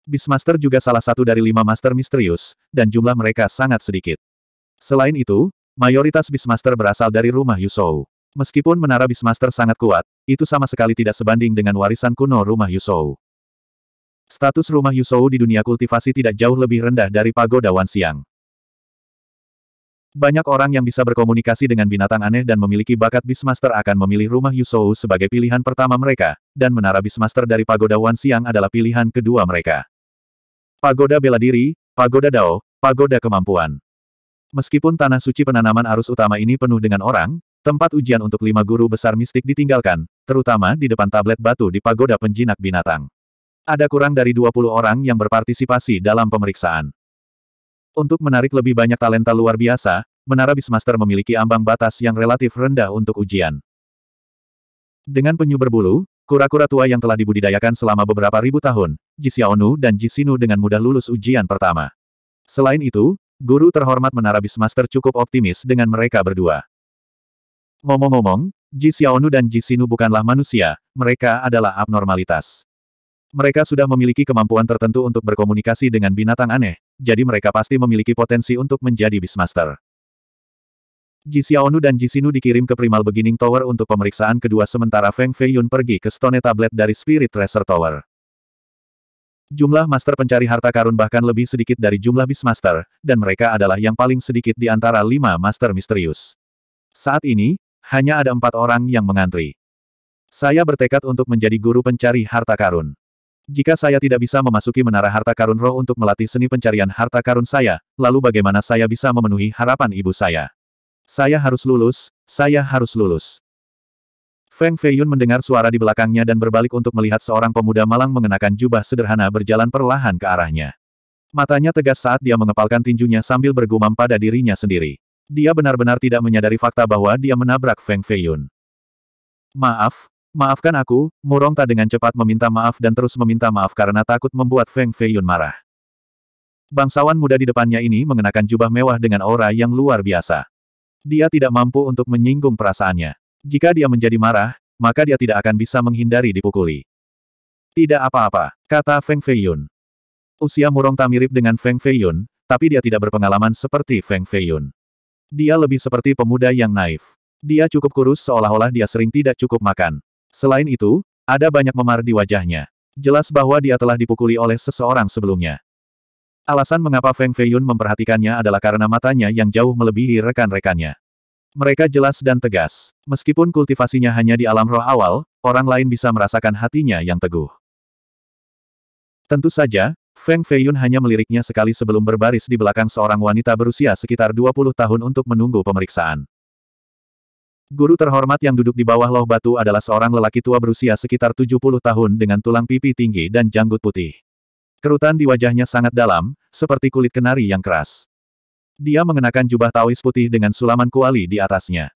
Bismaster juga salah satu dari lima master misterius, dan jumlah mereka sangat sedikit. Selain itu, mayoritas Bismaster berasal dari rumah Yusou. Meskipun Menara Bismaster sangat kuat, itu sama sekali tidak sebanding dengan warisan kuno rumah Yusou. Status rumah Yusou di dunia kultivasi tidak jauh lebih rendah dari pagoda Wan Siang. Banyak orang yang bisa berkomunikasi dengan binatang aneh dan memiliki bakat Bismaster akan memilih rumah Yusou sebagai pilihan pertama mereka, dan menara Bismaster dari pagoda Wan Siang adalah pilihan kedua mereka. Pagoda bela diri, pagoda dao, pagoda kemampuan. Meskipun tanah suci penanaman arus utama ini penuh dengan orang, Tempat ujian untuk lima guru besar mistik ditinggalkan, terutama di depan tablet batu di pagoda penjinak binatang. Ada kurang dari 20 orang yang berpartisipasi dalam pemeriksaan. Untuk menarik lebih banyak talenta luar biasa, Menara Bismaster memiliki ambang batas yang relatif rendah untuk ujian. Dengan penyu berbulu, kura-kura tua yang telah dibudidayakan selama beberapa ribu tahun, Jixiaonu dan Jisinu dengan mudah lulus ujian pertama. Selain itu, guru terhormat Menara Bismaster cukup optimis dengan mereka berdua. Ngomong-ngomong, Ji Xiaonu dan Ji bukanlah manusia, mereka adalah abnormalitas. Mereka sudah memiliki kemampuan tertentu untuk berkomunikasi dengan binatang aneh, jadi mereka pasti memiliki potensi untuk menjadi Beastmaster. Ji Xiaonu dan Ji Xinu dikirim ke Primal Beginning Tower untuk pemeriksaan kedua sementara Feng Feiyun pergi ke Stone Tablet dari Spirit Tracer Tower. Jumlah Master pencari harta karun bahkan lebih sedikit dari jumlah Beastmaster, dan mereka adalah yang paling sedikit di antara lima Master Misterius. Saat ini, hanya ada empat orang yang mengantri. Saya bertekad untuk menjadi guru pencari harta karun. Jika saya tidak bisa memasuki menara harta karun roh untuk melatih seni pencarian harta karun saya, lalu bagaimana saya bisa memenuhi harapan ibu saya? Saya harus lulus, saya harus lulus. Feng Feiyun mendengar suara di belakangnya dan berbalik untuk melihat seorang pemuda malang mengenakan jubah sederhana berjalan perlahan ke arahnya. Matanya tegas saat dia mengepalkan tinjunya sambil bergumam pada dirinya sendiri. Dia benar-benar tidak menyadari fakta bahwa dia menabrak Feng Feiyun. Maaf, Maafkan aku, Murongta dengan cepat meminta maaf dan terus meminta maaf karena takut membuat Feng Feiyun marah. Bangsawan muda di depannya ini mengenakan jubah mewah dengan aura yang luar biasa. Dia tidak mampu untuk menyinggung perasaannya. Jika dia menjadi marah, maka dia tidak akan bisa menghindari dipukuli. Tidak apa-apa, kata Feng Feiyun. Usia Murongta mirip dengan Feng Feiyun, tapi dia tidak berpengalaman seperti Feng Feiyun. Dia lebih seperti pemuda yang naif. Dia cukup kurus seolah-olah dia sering tidak cukup makan. Selain itu, ada banyak memar di wajahnya. Jelas bahwa dia telah dipukuli oleh seseorang sebelumnya. Alasan mengapa Feng Feiyun memperhatikannya adalah karena matanya yang jauh melebihi rekan-rekannya. Mereka jelas dan tegas. Meskipun kultivasinya hanya di alam roh awal, orang lain bisa merasakan hatinya yang teguh. Tentu saja, Feng Feiyun hanya meliriknya sekali sebelum berbaris di belakang seorang wanita berusia sekitar 20 tahun untuk menunggu pemeriksaan. Guru terhormat yang duduk di bawah loh batu adalah seorang lelaki tua berusia sekitar 70 tahun dengan tulang pipi tinggi dan janggut putih. Kerutan di wajahnya sangat dalam, seperti kulit kenari yang keras. Dia mengenakan jubah tawis putih dengan sulaman kuali di atasnya.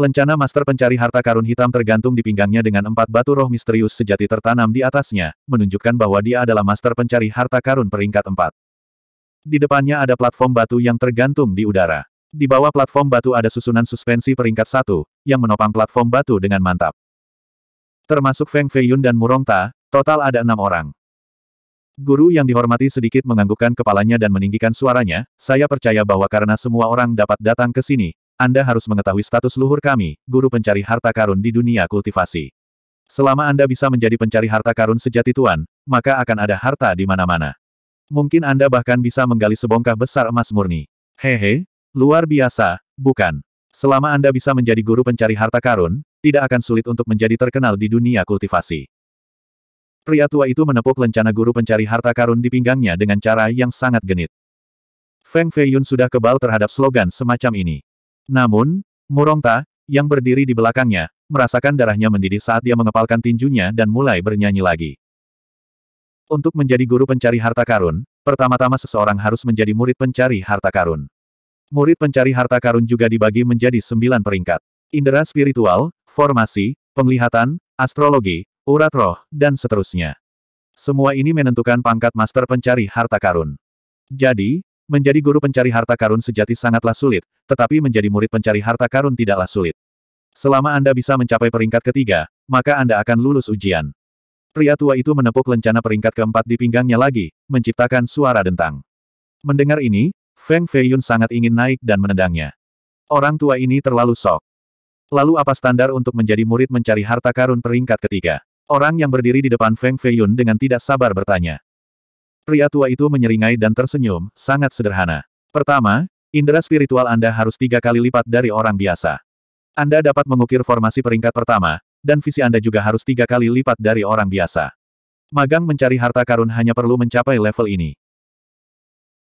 Lencana master pencari harta karun hitam tergantung di pinggangnya dengan empat batu roh misterius sejati tertanam di atasnya, menunjukkan bahwa dia adalah master pencari harta karun peringkat empat. Di depannya ada platform batu yang tergantung di udara. Di bawah platform batu ada susunan suspensi peringkat satu, yang menopang platform batu dengan mantap. Termasuk Feng Feiyun dan Murongta, total ada enam orang. Guru yang dihormati sedikit menganggukkan kepalanya dan meninggikan suaranya, saya percaya bahwa karena semua orang dapat datang ke sini, Anda harus mengetahui status luhur kami, guru pencari harta karun di dunia kultivasi. Selama Anda bisa menjadi pencari harta karun sejati Tuan, maka akan ada harta di mana-mana. Mungkin Anda bahkan bisa menggali sebongkah besar emas murni. Hehe, Luar biasa, bukan? Selama Anda bisa menjadi guru pencari harta karun, tidak akan sulit untuk menjadi terkenal di dunia kultivasi. Pria tua itu menepuk lencana guru pencari harta karun di pinggangnya dengan cara yang sangat genit. Feng Feiyun sudah kebal terhadap slogan semacam ini. Namun, Murongta, yang berdiri di belakangnya, merasakan darahnya mendidih saat dia mengepalkan tinjunya dan mulai bernyanyi lagi. Untuk menjadi guru pencari harta karun, pertama-tama seseorang harus menjadi murid pencari harta karun. Murid pencari harta karun juga dibagi menjadi sembilan peringkat. Indera spiritual, formasi, penglihatan, astrologi, urat roh, dan seterusnya. Semua ini menentukan pangkat master pencari harta karun. Jadi, menjadi guru pencari harta karun sejati sangatlah sulit, tetapi menjadi murid pencari harta karun tidaklah sulit. Selama Anda bisa mencapai peringkat ketiga, maka Anda akan lulus ujian. Pria tua itu menepuk lencana peringkat keempat di pinggangnya lagi, menciptakan suara dentang. Mendengar ini, Feng Feiyun sangat ingin naik dan menendangnya. Orang tua ini terlalu sok. Lalu apa standar untuk menjadi murid mencari harta karun peringkat ketiga? Orang yang berdiri di depan Feng Feiyun dengan tidak sabar bertanya. Pria tua itu menyeringai dan tersenyum, sangat sederhana. Pertama, indera spiritual Anda harus tiga kali lipat dari orang biasa. Anda dapat mengukir formasi peringkat pertama, dan visi Anda juga harus tiga kali lipat dari orang biasa. Magang mencari harta karun hanya perlu mencapai level ini.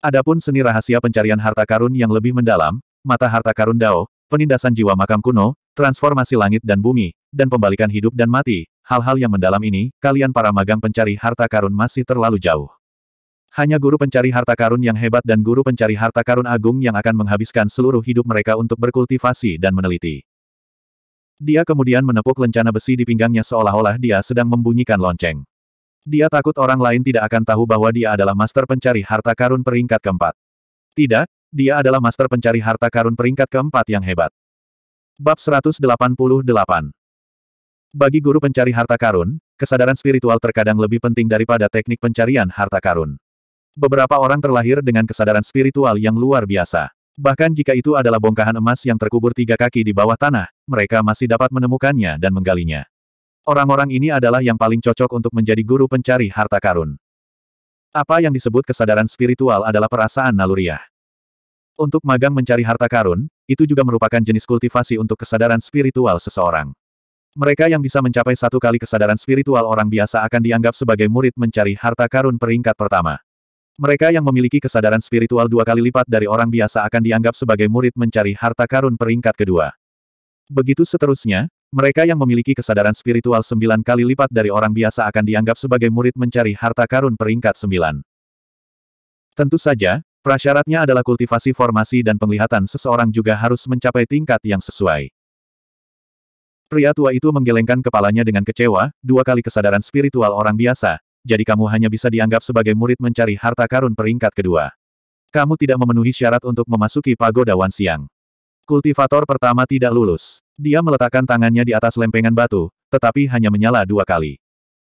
Adapun seni rahasia pencarian harta karun yang lebih mendalam, mata harta karun Dao, penindasan jiwa makam kuno, transformasi langit dan bumi, dan pembalikan hidup dan mati, hal-hal yang mendalam ini, kalian para magang pencari harta karun masih terlalu jauh. Hanya guru pencari harta karun yang hebat dan guru pencari harta karun agung yang akan menghabiskan seluruh hidup mereka untuk berkultivasi dan meneliti. Dia kemudian menepuk lencana besi di pinggangnya seolah-olah dia sedang membunyikan lonceng. Dia takut orang lain tidak akan tahu bahwa dia adalah master pencari harta karun peringkat keempat. Tidak, dia adalah master pencari harta karun peringkat keempat yang hebat. Bab 188 Bagi guru pencari harta karun, kesadaran spiritual terkadang lebih penting daripada teknik pencarian harta karun. Beberapa orang terlahir dengan kesadaran spiritual yang luar biasa. Bahkan jika itu adalah bongkahan emas yang terkubur tiga kaki di bawah tanah, mereka masih dapat menemukannya dan menggalinya. Orang-orang ini adalah yang paling cocok untuk menjadi guru pencari harta karun. Apa yang disebut kesadaran spiritual adalah perasaan naluriah. Untuk magang mencari harta karun, itu juga merupakan jenis kultivasi untuk kesadaran spiritual seseorang. Mereka yang bisa mencapai satu kali kesadaran spiritual orang biasa akan dianggap sebagai murid mencari harta karun peringkat pertama. Mereka yang memiliki kesadaran spiritual dua kali lipat dari orang biasa akan dianggap sebagai murid mencari harta karun peringkat kedua. Begitu seterusnya, mereka yang memiliki kesadaran spiritual sembilan kali lipat dari orang biasa akan dianggap sebagai murid mencari harta karun peringkat sembilan. Tentu saja, prasyaratnya adalah kultivasi formasi dan penglihatan seseorang juga harus mencapai tingkat yang sesuai. Pria tua itu menggelengkan kepalanya dengan kecewa, dua kali kesadaran spiritual orang biasa, jadi kamu hanya bisa dianggap sebagai murid mencari harta karun peringkat kedua. Kamu tidak memenuhi syarat untuk memasuki pagoda Wansiang. Kultivator pertama tidak lulus. Dia meletakkan tangannya di atas lempengan batu, tetapi hanya menyala dua kali.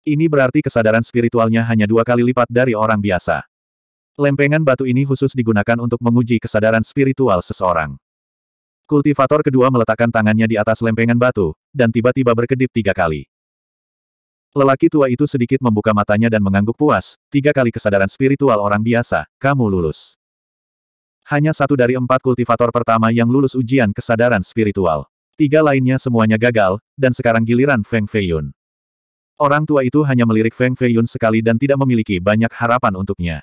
Ini berarti kesadaran spiritualnya hanya dua kali lipat dari orang biasa. Lempengan batu ini khusus digunakan untuk menguji kesadaran spiritual seseorang. Kultivator kedua meletakkan tangannya di atas lempengan batu, dan tiba-tiba berkedip tiga kali. Lelaki tua itu sedikit membuka matanya dan mengangguk puas, tiga kali kesadaran spiritual orang biasa, kamu lulus. Hanya satu dari empat kultivator pertama yang lulus ujian kesadaran spiritual. Tiga lainnya semuanya gagal, dan sekarang giliran Feng Feiyun. Orang tua itu hanya melirik Feng Feiyun sekali dan tidak memiliki banyak harapan untuknya.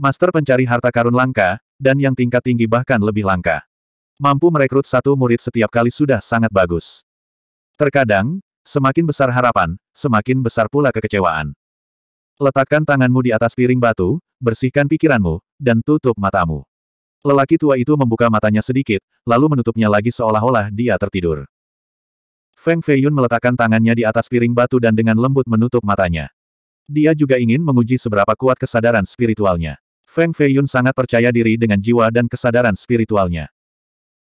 Master pencari harta karun langka, dan yang tingkat tinggi bahkan lebih langka. Mampu merekrut satu murid setiap kali sudah sangat bagus. Terkadang, semakin besar harapan, semakin besar pula kekecewaan. Letakkan tanganmu di atas piring batu, bersihkan pikiranmu, dan tutup matamu. Lelaki tua itu membuka matanya sedikit, lalu menutupnya lagi seolah-olah dia tertidur. Feng Feiyun meletakkan tangannya di atas piring batu dan dengan lembut menutup matanya. Dia juga ingin menguji seberapa kuat kesadaran spiritualnya. Feng Feiyun sangat percaya diri dengan jiwa dan kesadaran spiritualnya.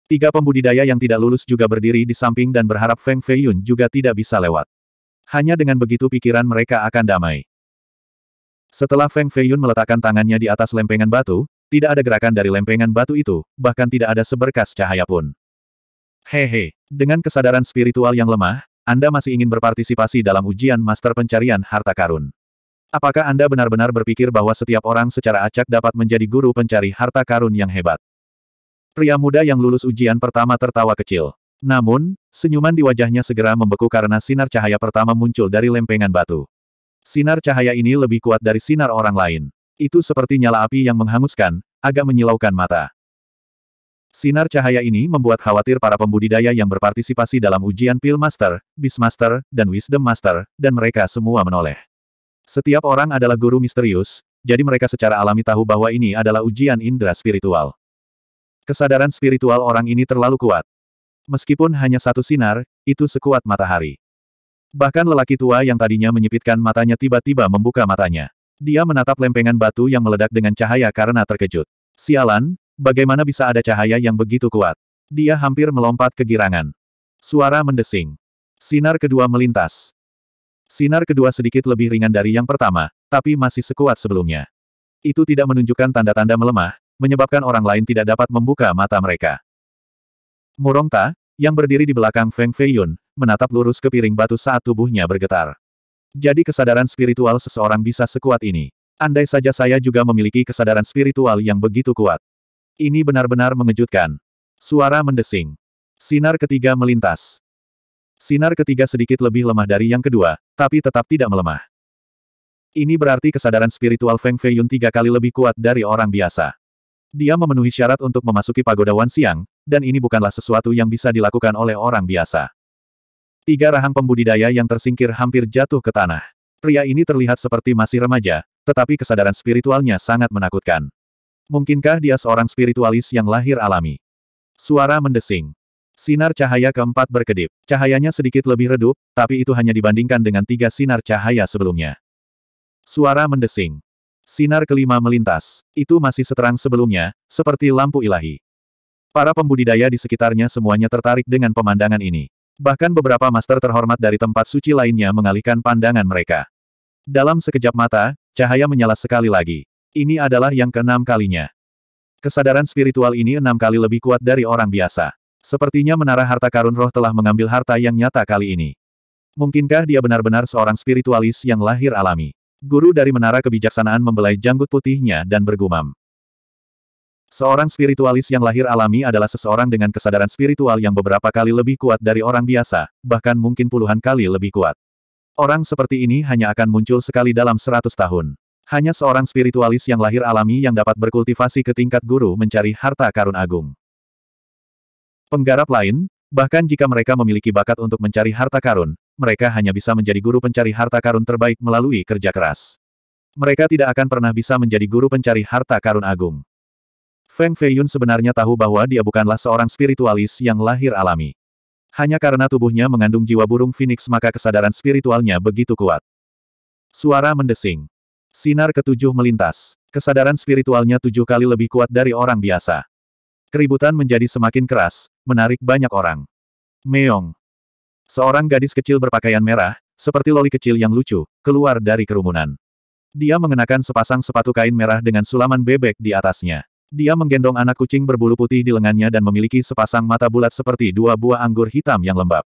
Tiga pembudidaya yang tidak lulus juga berdiri di samping dan berharap Feng Feiyun juga tidak bisa lewat. Hanya dengan begitu pikiran mereka akan damai. Setelah Feng Feiyun meletakkan tangannya di atas lempengan batu, tidak ada gerakan dari lempengan batu itu, bahkan tidak ada seberkas cahaya pun. Hehe, dengan kesadaran spiritual yang lemah, Anda masih ingin berpartisipasi dalam ujian master pencarian harta karun. Apakah Anda benar-benar berpikir bahwa setiap orang secara acak dapat menjadi guru pencari harta karun yang hebat? Pria muda yang lulus ujian pertama tertawa kecil. Namun, senyuman di wajahnya segera membeku karena sinar cahaya pertama muncul dari lempengan batu. Sinar cahaya ini lebih kuat dari sinar orang lain. Itu seperti nyala api yang menghanguskan, agak menyilaukan mata. Sinar cahaya ini membuat khawatir para pembudidaya yang berpartisipasi dalam ujian Pil Master, Beast Master, dan Wisdom Master, dan mereka semua menoleh. Setiap orang adalah guru misterius, jadi mereka secara alami tahu bahwa ini adalah ujian indera spiritual. Kesadaran spiritual orang ini terlalu kuat. Meskipun hanya satu sinar, itu sekuat matahari. Bahkan lelaki tua yang tadinya menyipitkan matanya tiba-tiba membuka matanya. Dia menatap lempengan batu yang meledak dengan cahaya karena terkejut. Sialan, bagaimana bisa ada cahaya yang begitu kuat? Dia hampir melompat ke girangan. Suara mendesing. Sinar kedua melintas. Sinar kedua sedikit lebih ringan dari yang pertama, tapi masih sekuat sebelumnya. Itu tidak menunjukkan tanda-tanda melemah, menyebabkan orang lain tidak dapat membuka mata mereka. Murongta, yang berdiri di belakang Feng Feiyun, menatap lurus ke piring batu saat tubuhnya bergetar. Jadi kesadaran spiritual seseorang bisa sekuat ini. Andai saja saya juga memiliki kesadaran spiritual yang begitu kuat. Ini benar-benar mengejutkan. Suara mendesing. Sinar ketiga melintas. Sinar ketiga sedikit lebih lemah dari yang kedua, tapi tetap tidak melemah. Ini berarti kesadaran spiritual Feng Fei Yun tiga kali lebih kuat dari orang biasa. Dia memenuhi syarat untuk memasuki pagoda Wan Siang, dan ini bukanlah sesuatu yang bisa dilakukan oleh orang biasa. Tiga rahang pembudidaya yang tersingkir hampir jatuh ke tanah. Pria ini terlihat seperti masih remaja, tetapi kesadaran spiritualnya sangat menakutkan. Mungkinkah dia seorang spiritualis yang lahir alami? Suara mendesing. Sinar cahaya keempat berkedip. Cahayanya sedikit lebih redup, tapi itu hanya dibandingkan dengan tiga sinar cahaya sebelumnya. Suara mendesing. Sinar kelima melintas. Itu masih seterang sebelumnya, seperti lampu ilahi. Para pembudidaya di sekitarnya semuanya tertarik dengan pemandangan ini. Bahkan beberapa master terhormat dari tempat suci lainnya mengalihkan pandangan mereka. Dalam sekejap mata, cahaya menyala sekali lagi. Ini adalah yang keenam kalinya. Kesadaran spiritual ini enam kali lebih kuat dari orang biasa. Sepertinya menara harta karun roh telah mengambil harta yang nyata kali ini. Mungkinkah dia benar-benar seorang spiritualis yang lahir alami? Guru dari menara kebijaksanaan membelai janggut putihnya dan bergumam. Seorang spiritualis yang lahir alami adalah seseorang dengan kesadaran spiritual yang beberapa kali lebih kuat dari orang biasa, bahkan mungkin puluhan kali lebih kuat. Orang seperti ini hanya akan muncul sekali dalam seratus tahun. Hanya seorang spiritualis yang lahir alami yang dapat berkultivasi ke tingkat guru mencari harta karun agung. Penggarap lain, bahkan jika mereka memiliki bakat untuk mencari harta karun, mereka hanya bisa menjadi guru pencari harta karun terbaik melalui kerja keras. Mereka tidak akan pernah bisa menjadi guru pencari harta karun agung. Feng Feiyun sebenarnya tahu bahwa dia bukanlah seorang spiritualis yang lahir alami. Hanya karena tubuhnya mengandung jiwa burung phoenix maka kesadaran spiritualnya begitu kuat. Suara mendesing. Sinar ketujuh melintas. Kesadaran spiritualnya tujuh kali lebih kuat dari orang biasa. Keributan menjadi semakin keras, menarik banyak orang. Meong. Seorang gadis kecil berpakaian merah, seperti loli kecil yang lucu, keluar dari kerumunan. Dia mengenakan sepasang sepatu kain merah dengan sulaman bebek di atasnya. Dia menggendong anak kucing berbulu putih di lengannya dan memiliki sepasang mata bulat seperti dua buah anggur hitam yang lembab.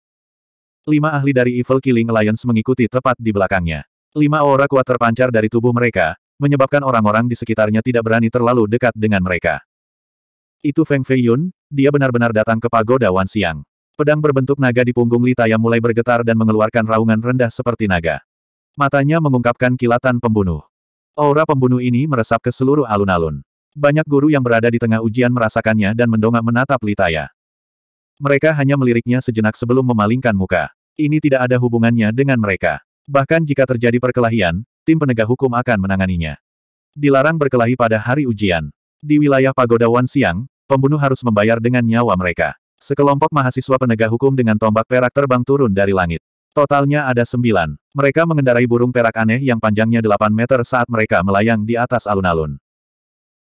Lima ahli dari Evil Killing Alliance mengikuti tepat di belakangnya. Lima aura kuat terpancar dari tubuh mereka, menyebabkan orang-orang di sekitarnya tidak berani terlalu dekat dengan mereka. Itu Feng Fei Yun. dia benar-benar datang ke pagoda Wan Siang. Pedang berbentuk naga di punggung Litaya mulai bergetar dan mengeluarkan raungan rendah seperti naga. Matanya mengungkapkan kilatan pembunuh. Aura pembunuh ini meresap ke seluruh alun-alun. Banyak guru yang berada di tengah ujian merasakannya dan mendongak menatap Litaya. Mereka hanya meliriknya sejenak sebelum memalingkan muka. Ini tidak ada hubungannya dengan mereka. Bahkan jika terjadi perkelahian, tim penegak hukum akan menanganinya. Dilarang berkelahi pada hari ujian. Di wilayah Pagoda Wan Siang, pembunuh harus membayar dengan nyawa mereka. Sekelompok mahasiswa penegak hukum dengan tombak perak terbang turun dari langit. Totalnya ada sembilan. Mereka mengendarai burung perak aneh yang panjangnya 8 meter saat mereka melayang di atas alun-alun.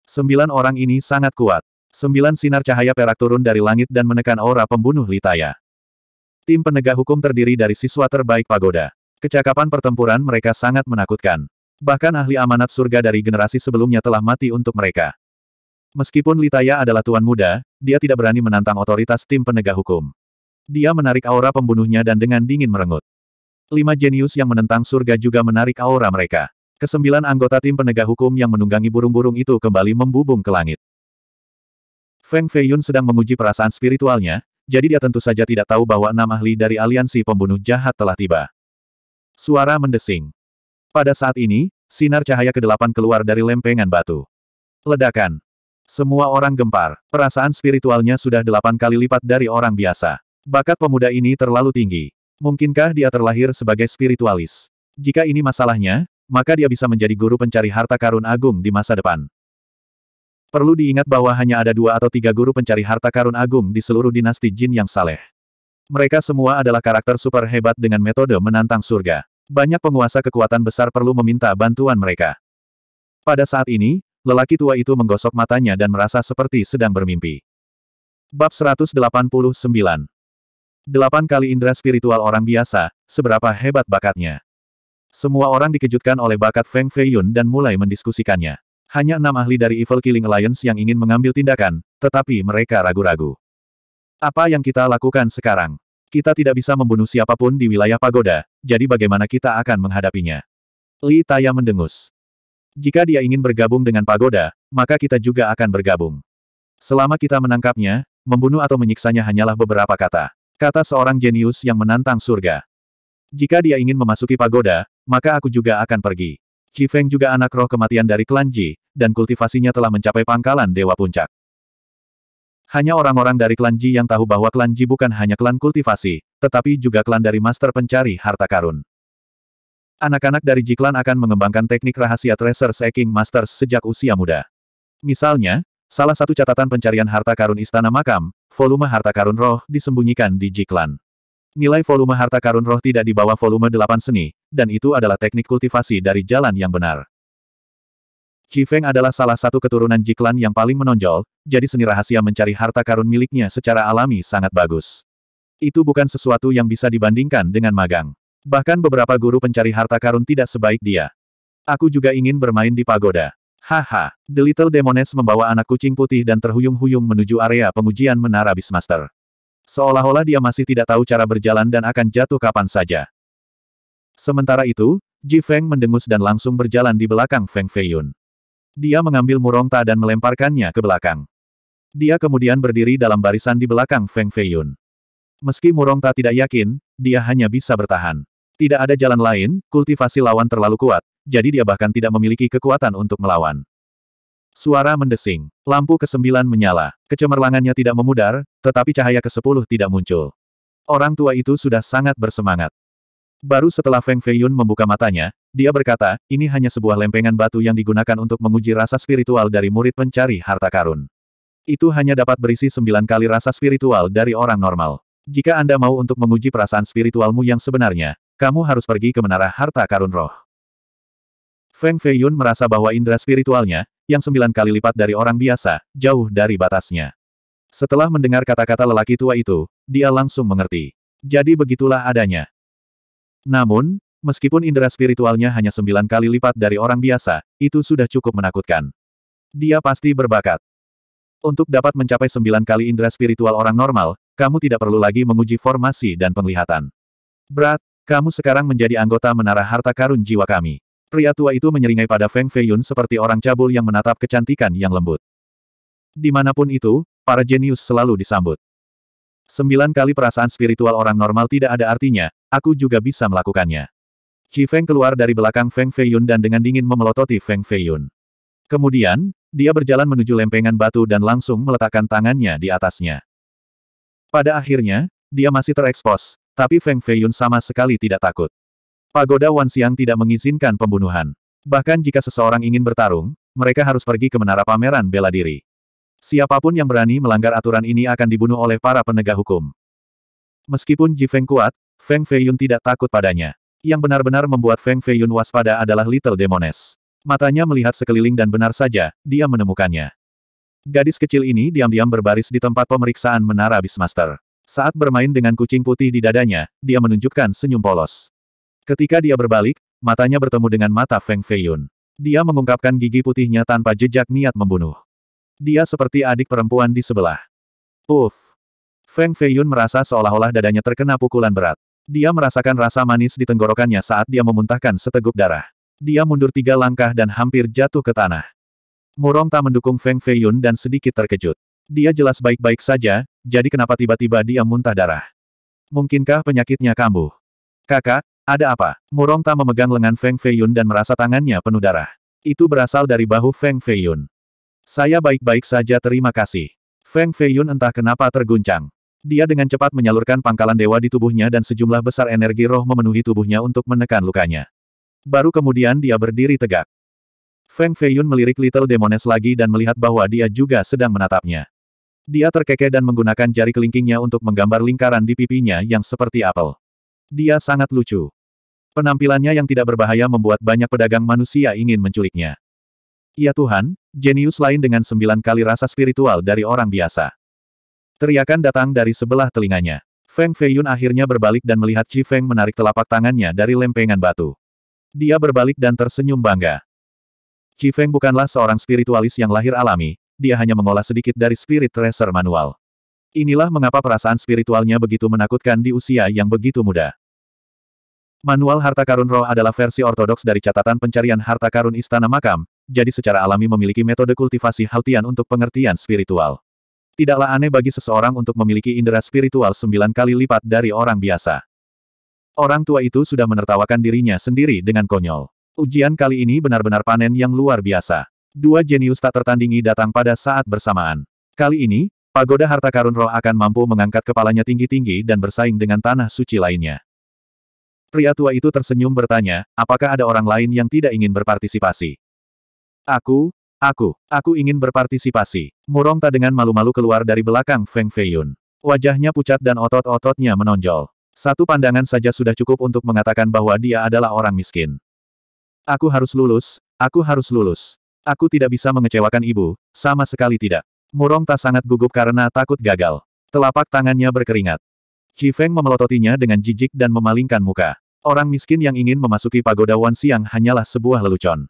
Sembilan orang ini sangat kuat. Sembilan sinar cahaya perak turun dari langit dan menekan aura pembunuh Litaya. Tim penegak hukum terdiri dari siswa terbaik pagoda. Kecakapan pertempuran mereka sangat menakutkan. Bahkan ahli amanat surga dari generasi sebelumnya telah mati untuk mereka. Meskipun Litaya adalah tuan muda, dia tidak berani menantang otoritas tim penegak hukum. Dia menarik aura pembunuhnya dan dengan dingin merengut. Lima jenius yang menentang surga juga menarik aura mereka. Kesembilan anggota tim penegak hukum yang menunggangi burung-burung itu kembali membubung ke langit. Feng Feiyun sedang menguji perasaan spiritualnya, jadi dia tentu saja tidak tahu bahwa enam ahli dari aliansi pembunuh jahat telah tiba. Suara mendesing. Pada saat ini, sinar cahaya ke kedelapan keluar dari lempengan batu. Ledakan. Semua orang gempar, perasaan spiritualnya sudah delapan kali lipat dari orang biasa. Bakat pemuda ini terlalu tinggi. Mungkinkah dia terlahir sebagai spiritualis? Jika ini masalahnya, maka dia bisa menjadi guru pencari harta karun agung di masa depan. Perlu diingat bahwa hanya ada dua atau tiga guru pencari harta karun agung di seluruh dinasti jin yang saleh. Mereka semua adalah karakter super hebat dengan metode menantang surga. Banyak penguasa kekuatan besar perlu meminta bantuan mereka. Pada saat ini, lelaki tua itu menggosok matanya dan merasa seperti sedang bermimpi. Bab 189 Delapan kali indera spiritual orang biasa, seberapa hebat bakatnya. Semua orang dikejutkan oleh bakat Feng Feiyun dan mulai mendiskusikannya. Hanya enam ahli dari Evil Killing Alliance yang ingin mengambil tindakan, tetapi mereka ragu-ragu. Apa yang kita lakukan sekarang? Kita tidak bisa membunuh siapapun di wilayah pagoda, jadi bagaimana kita akan menghadapinya? Li Taya mendengus. Jika dia ingin bergabung dengan pagoda, maka kita juga akan bergabung. Selama kita menangkapnya, membunuh atau menyiksanya hanyalah beberapa kata. Kata seorang jenius yang menantang surga. Jika dia ingin memasuki pagoda, maka aku juga akan pergi. Feng juga anak roh kematian dari klan Ji, dan kultivasinya telah mencapai pangkalan Dewa Puncak. Hanya orang-orang dari klan Ji yang tahu bahwa klan Ji bukan hanya klan kultivasi, tetapi juga klan dari master pencari harta karun. Anak-anak dari Ji klan akan mengembangkan teknik rahasia Tracer Seeking Masters sejak usia muda. Misalnya, salah satu catatan pencarian harta karun Istana Makam, volume harta karun roh disembunyikan di Ji klan. Nilai volume harta karun roh tidak di bawah volume delapan seni, dan itu adalah teknik kultivasi dari jalan yang benar. Feng adalah salah satu keturunan Jiklan yang paling menonjol, jadi seni rahasia mencari harta karun miliknya secara alami sangat bagus. Itu bukan sesuatu yang bisa dibandingkan dengan magang. Bahkan beberapa guru pencari harta karun tidak sebaik dia. Aku juga ingin bermain di pagoda. Haha, The Little Demoness membawa anak kucing putih dan terhuyung-huyung menuju area pengujian Menara Bismaster. Seolah-olah dia masih tidak tahu cara berjalan dan akan jatuh kapan saja. Sementara itu, Ji Feng mendengus dan langsung berjalan di belakang Feng Feiyun. Dia mengambil Murongta dan melemparkannya ke belakang. Dia kemudian berdiri dalam barisan di belakang Feng Feiyun. Meski Murongta tidak yakin, dia hanya bisa bertahan. Tidak ada jalan lain, kultivasi lawan terlalu kuat, jadi dia bahkan tidak memiliki kekuatan untuk melawan. Suara mendesing. Lampu ke kesembilan menyala. Kecemerlangannya tidak memudar, tetapi cahaya ke kesepuluh tidak muncul. Orang tua itu sudah sangat bersemangat. Baru setelah Feng Feiyun membuka matanya, dia berkata, ini hanya sebuah lempengan batu yang digunakan untuk menguji rasa spiritual dari murid pencari harta karun. Itu hanya dapat berisi sembilan kali rasa spiritual dari orang normal. Jika Anda mau untuk menguji perasaan spiritualmu yang sebenarnya, kamu harus pergi ke menara harta karun roh. Feng Feiyun merasa bahwa indera spiritualnya, yang sembilan kali lipat dari orang biasa, jauh dari batasnya. Setelah mendengar kata-kata lelaki tua itu, dia langsung mengerti. Jadi begitulah adanya. Namun, meskipun indera spiritualnya hanya sembilan kali lipat dari orang biasa, itu sudah cukup menakutkan. Dia pasti berbakat. Untuk dapat mencapai sembilan kali indera spiritual orang normal, kamu tidak perlu lagi menguji formasi dan penglihatan. Berat, kamu sekarang menjadi anggota menara harta karun jiwa kami. Pria tua itu menyeringai pada Feng Feiyun seperti orang cabul yang menatap kecantikan yang lembut. Dimanapun itu, para jenius selalu disambut. Sembilan kali perasaan spiritual orang normal tidak ada artinya, aku juga bisa melakukannya. Qi Feng keluar dari belakang Feng Feiyun dan dengan dingin memelototi Feng Feiyun. Kemudian, dia berjalan menuju lempengan batu dan langsung meletakkan tangannya di atasnya. Pada akhirnya, dia masih terekspos, tapi Feng Feiyun sama sekali tidak takut. Pagoda Siang tidak mengizinkan pembunuhan. Bahkan jika seseorang ingin bertarung, mereka harus pergi ke menara pameran bela diri. Siapapun yang berani melanggar aturan ini akan dibunuh oleh para penegak hukum. Meskipun Ji Feng kuat, Feng Feiyun tidak takut padanya. Yang benar-benar membuat Feng Feiyun waspada adalah Little Demoness. Matanya melihat sekeliling dan benar saja, dia menemukannya. Gadis kecil ini diam-diam berbaris di tempat pemeriksaan menara Bismaster. Saat bermain dengan kucing putih di dadanya, dia menunjukkan senyum polos. Ketika dia berbalik, matanya bertemu dengan mata Feng Feiyun. Dia mengungkapkan gigi putihnya tanpa jejak niat membunuh. Dia seperti adik perempuan di sebelah. Uff. Feng Feiyun merasa seolah-olah dadanya terkena pukulan berat. Dia merasakan rasa manis di tenggorokannya saat dia memuntahkan seteguk darah. Dia mundur tiga langkah dan hampir jatuh ke tanah. Murong tak mendukung Feng Feiyun dan sedikit terkejut. Dia jelas baik-baik saja, jadi kenapa tiba-tiba dia muntah darah? Mungkinkah penyakitnya kambuh? Kakak, ada apa? Murongta memegang lengan Feng Feiyun dan merasa tangannya penuh darah. Itu berasal dari bahu Feng Feiyun. Saya baik-baik saja terima kasih. Feng Feiyun entah kenapa terguncang. Dia dengan cepat menyalurkan pangkalan dewa di tubuhnya dan sejumlah besar energi roh memenuhi tubuhnya untuk menekan lukanya. Baru kemudian dia berdiri tegak. Feng Feiyun melirik Little Demones lagi dan melihat bahwa dia juga sedang menatapnya. Dia terkekeh dan menggunakan jari kelingkingnya untuk menggambar lingkaran di pipinya yang seperti apel. Dia sangat lucu. Penampilannya yang tidak berbahaya membuat banyak pedagang manusia ingin menculiknya. Ya Tuhan, jenius lain dengan sembilan kali rasa spiritual dari orang biasa. Teriakan datang dari sebelah telinganya. Feng Feiyun akhirnya berbalik dan melihat Chi Feng menarik telapak tangannya dari lempengan batu. Dia berbalik dan tersenyum bangga. Chi Feng bukanlah seorang spiritualis yang lahir alami, dia hanya mengolah sedikit dari spirit tracer manual. Inilah mengapa perasaan spiritualnya begitu menakutkan di usia yang begitu muda. Manual harta karun roh adalah versi ortodoks dari catatan pencarian harta karun istana makam, jadi secara alami memiliki metode kultivasi haltian untuk pengertian spiritual. Tidaklah aneh bagi seseorang untuk memiliki indera spiritual sembilan kali lipat dari orang biasa. Orang tua itu sudah menertawakan dirinya sendiri dengan konyol. Ujian kali ini benar-benar panen yang luar biasa. Dua jenius tak tertandingi datang pada saat bersamaan. Kali ini, pagoda harta karun roh akan mampu mengangkat kepalanya tinggi-tinggi dan bersaing dengan tanah suci lainnya. Pria tua itu tersenyum bertanya, apakah ada orang lain yang tidak ingin berpartisipasi? Aku, aku, aku ingin berpartisipasi. Murong tak dengan malu-malu keluar dari belakang Feng Feiyun. Wajahnya pucat dan otot-ototnya menonjol. Satu pandangan saja sudah cukup untuk mengatakan bahwa dia adalah orang miskin. Aku harus lulus, aku harus lulus. Aku tidak bisa mengecewakan ibu, sama sekali tidak. Murong tak sangat gugup karena takut gagal. Telapak tangannya berkeringat. Chi Feng memelototinya dengan jijik dan memalingkan muka. Orang miskin yang ingin memasuki pagoda Wan Siang hanyalah sebuah lelucon.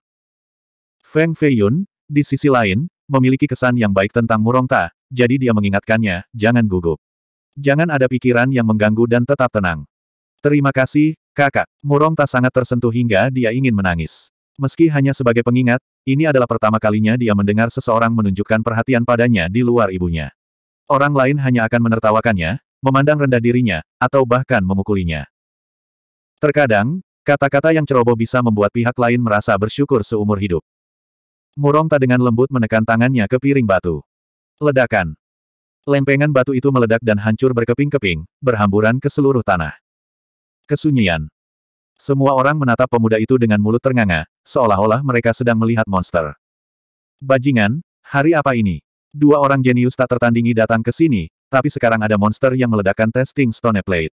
Feng Feiyun, di sisi lain, memiliki kesan yang baik tentang Murong Ta, jadi dia mengingatkannya, jangan gugup. Jangan ada pikiran yang mengganggu dan tetap tenang. Terima kasih, kakak. Murong Ta sangat tersentuh hingga dia ingin menangis. Meski hanya sebagai pengingat, ini adalah pertama kalinya dia mendengar seseorang menunjukkan perhatian padanya di luar ibunya. Orang lain hanya akan menertawakannya, memandang rendah dirinya, atau bahkan memukulinya. Terkadang, kata-kata yang ceroboh bisa membuat pihak lain merasa bersyukur seumur hidup. Murong tak dengan lembut menekan tangannya ke piring batu. Ledakan. Lempengan batu itu meledak dan hancur berkeping-keping, berhamburan ke seluruh tanah. Kesunyian. Semua orang menatap pemuda itu dengan mulut ternganga, seolah-olah mereka sedang melihat monster. Bajingan, hari apa ini? Dua orang jenius tak tertandingi datang ke sini, tapi sekarang ada monster yang meledakkan testing stone plate.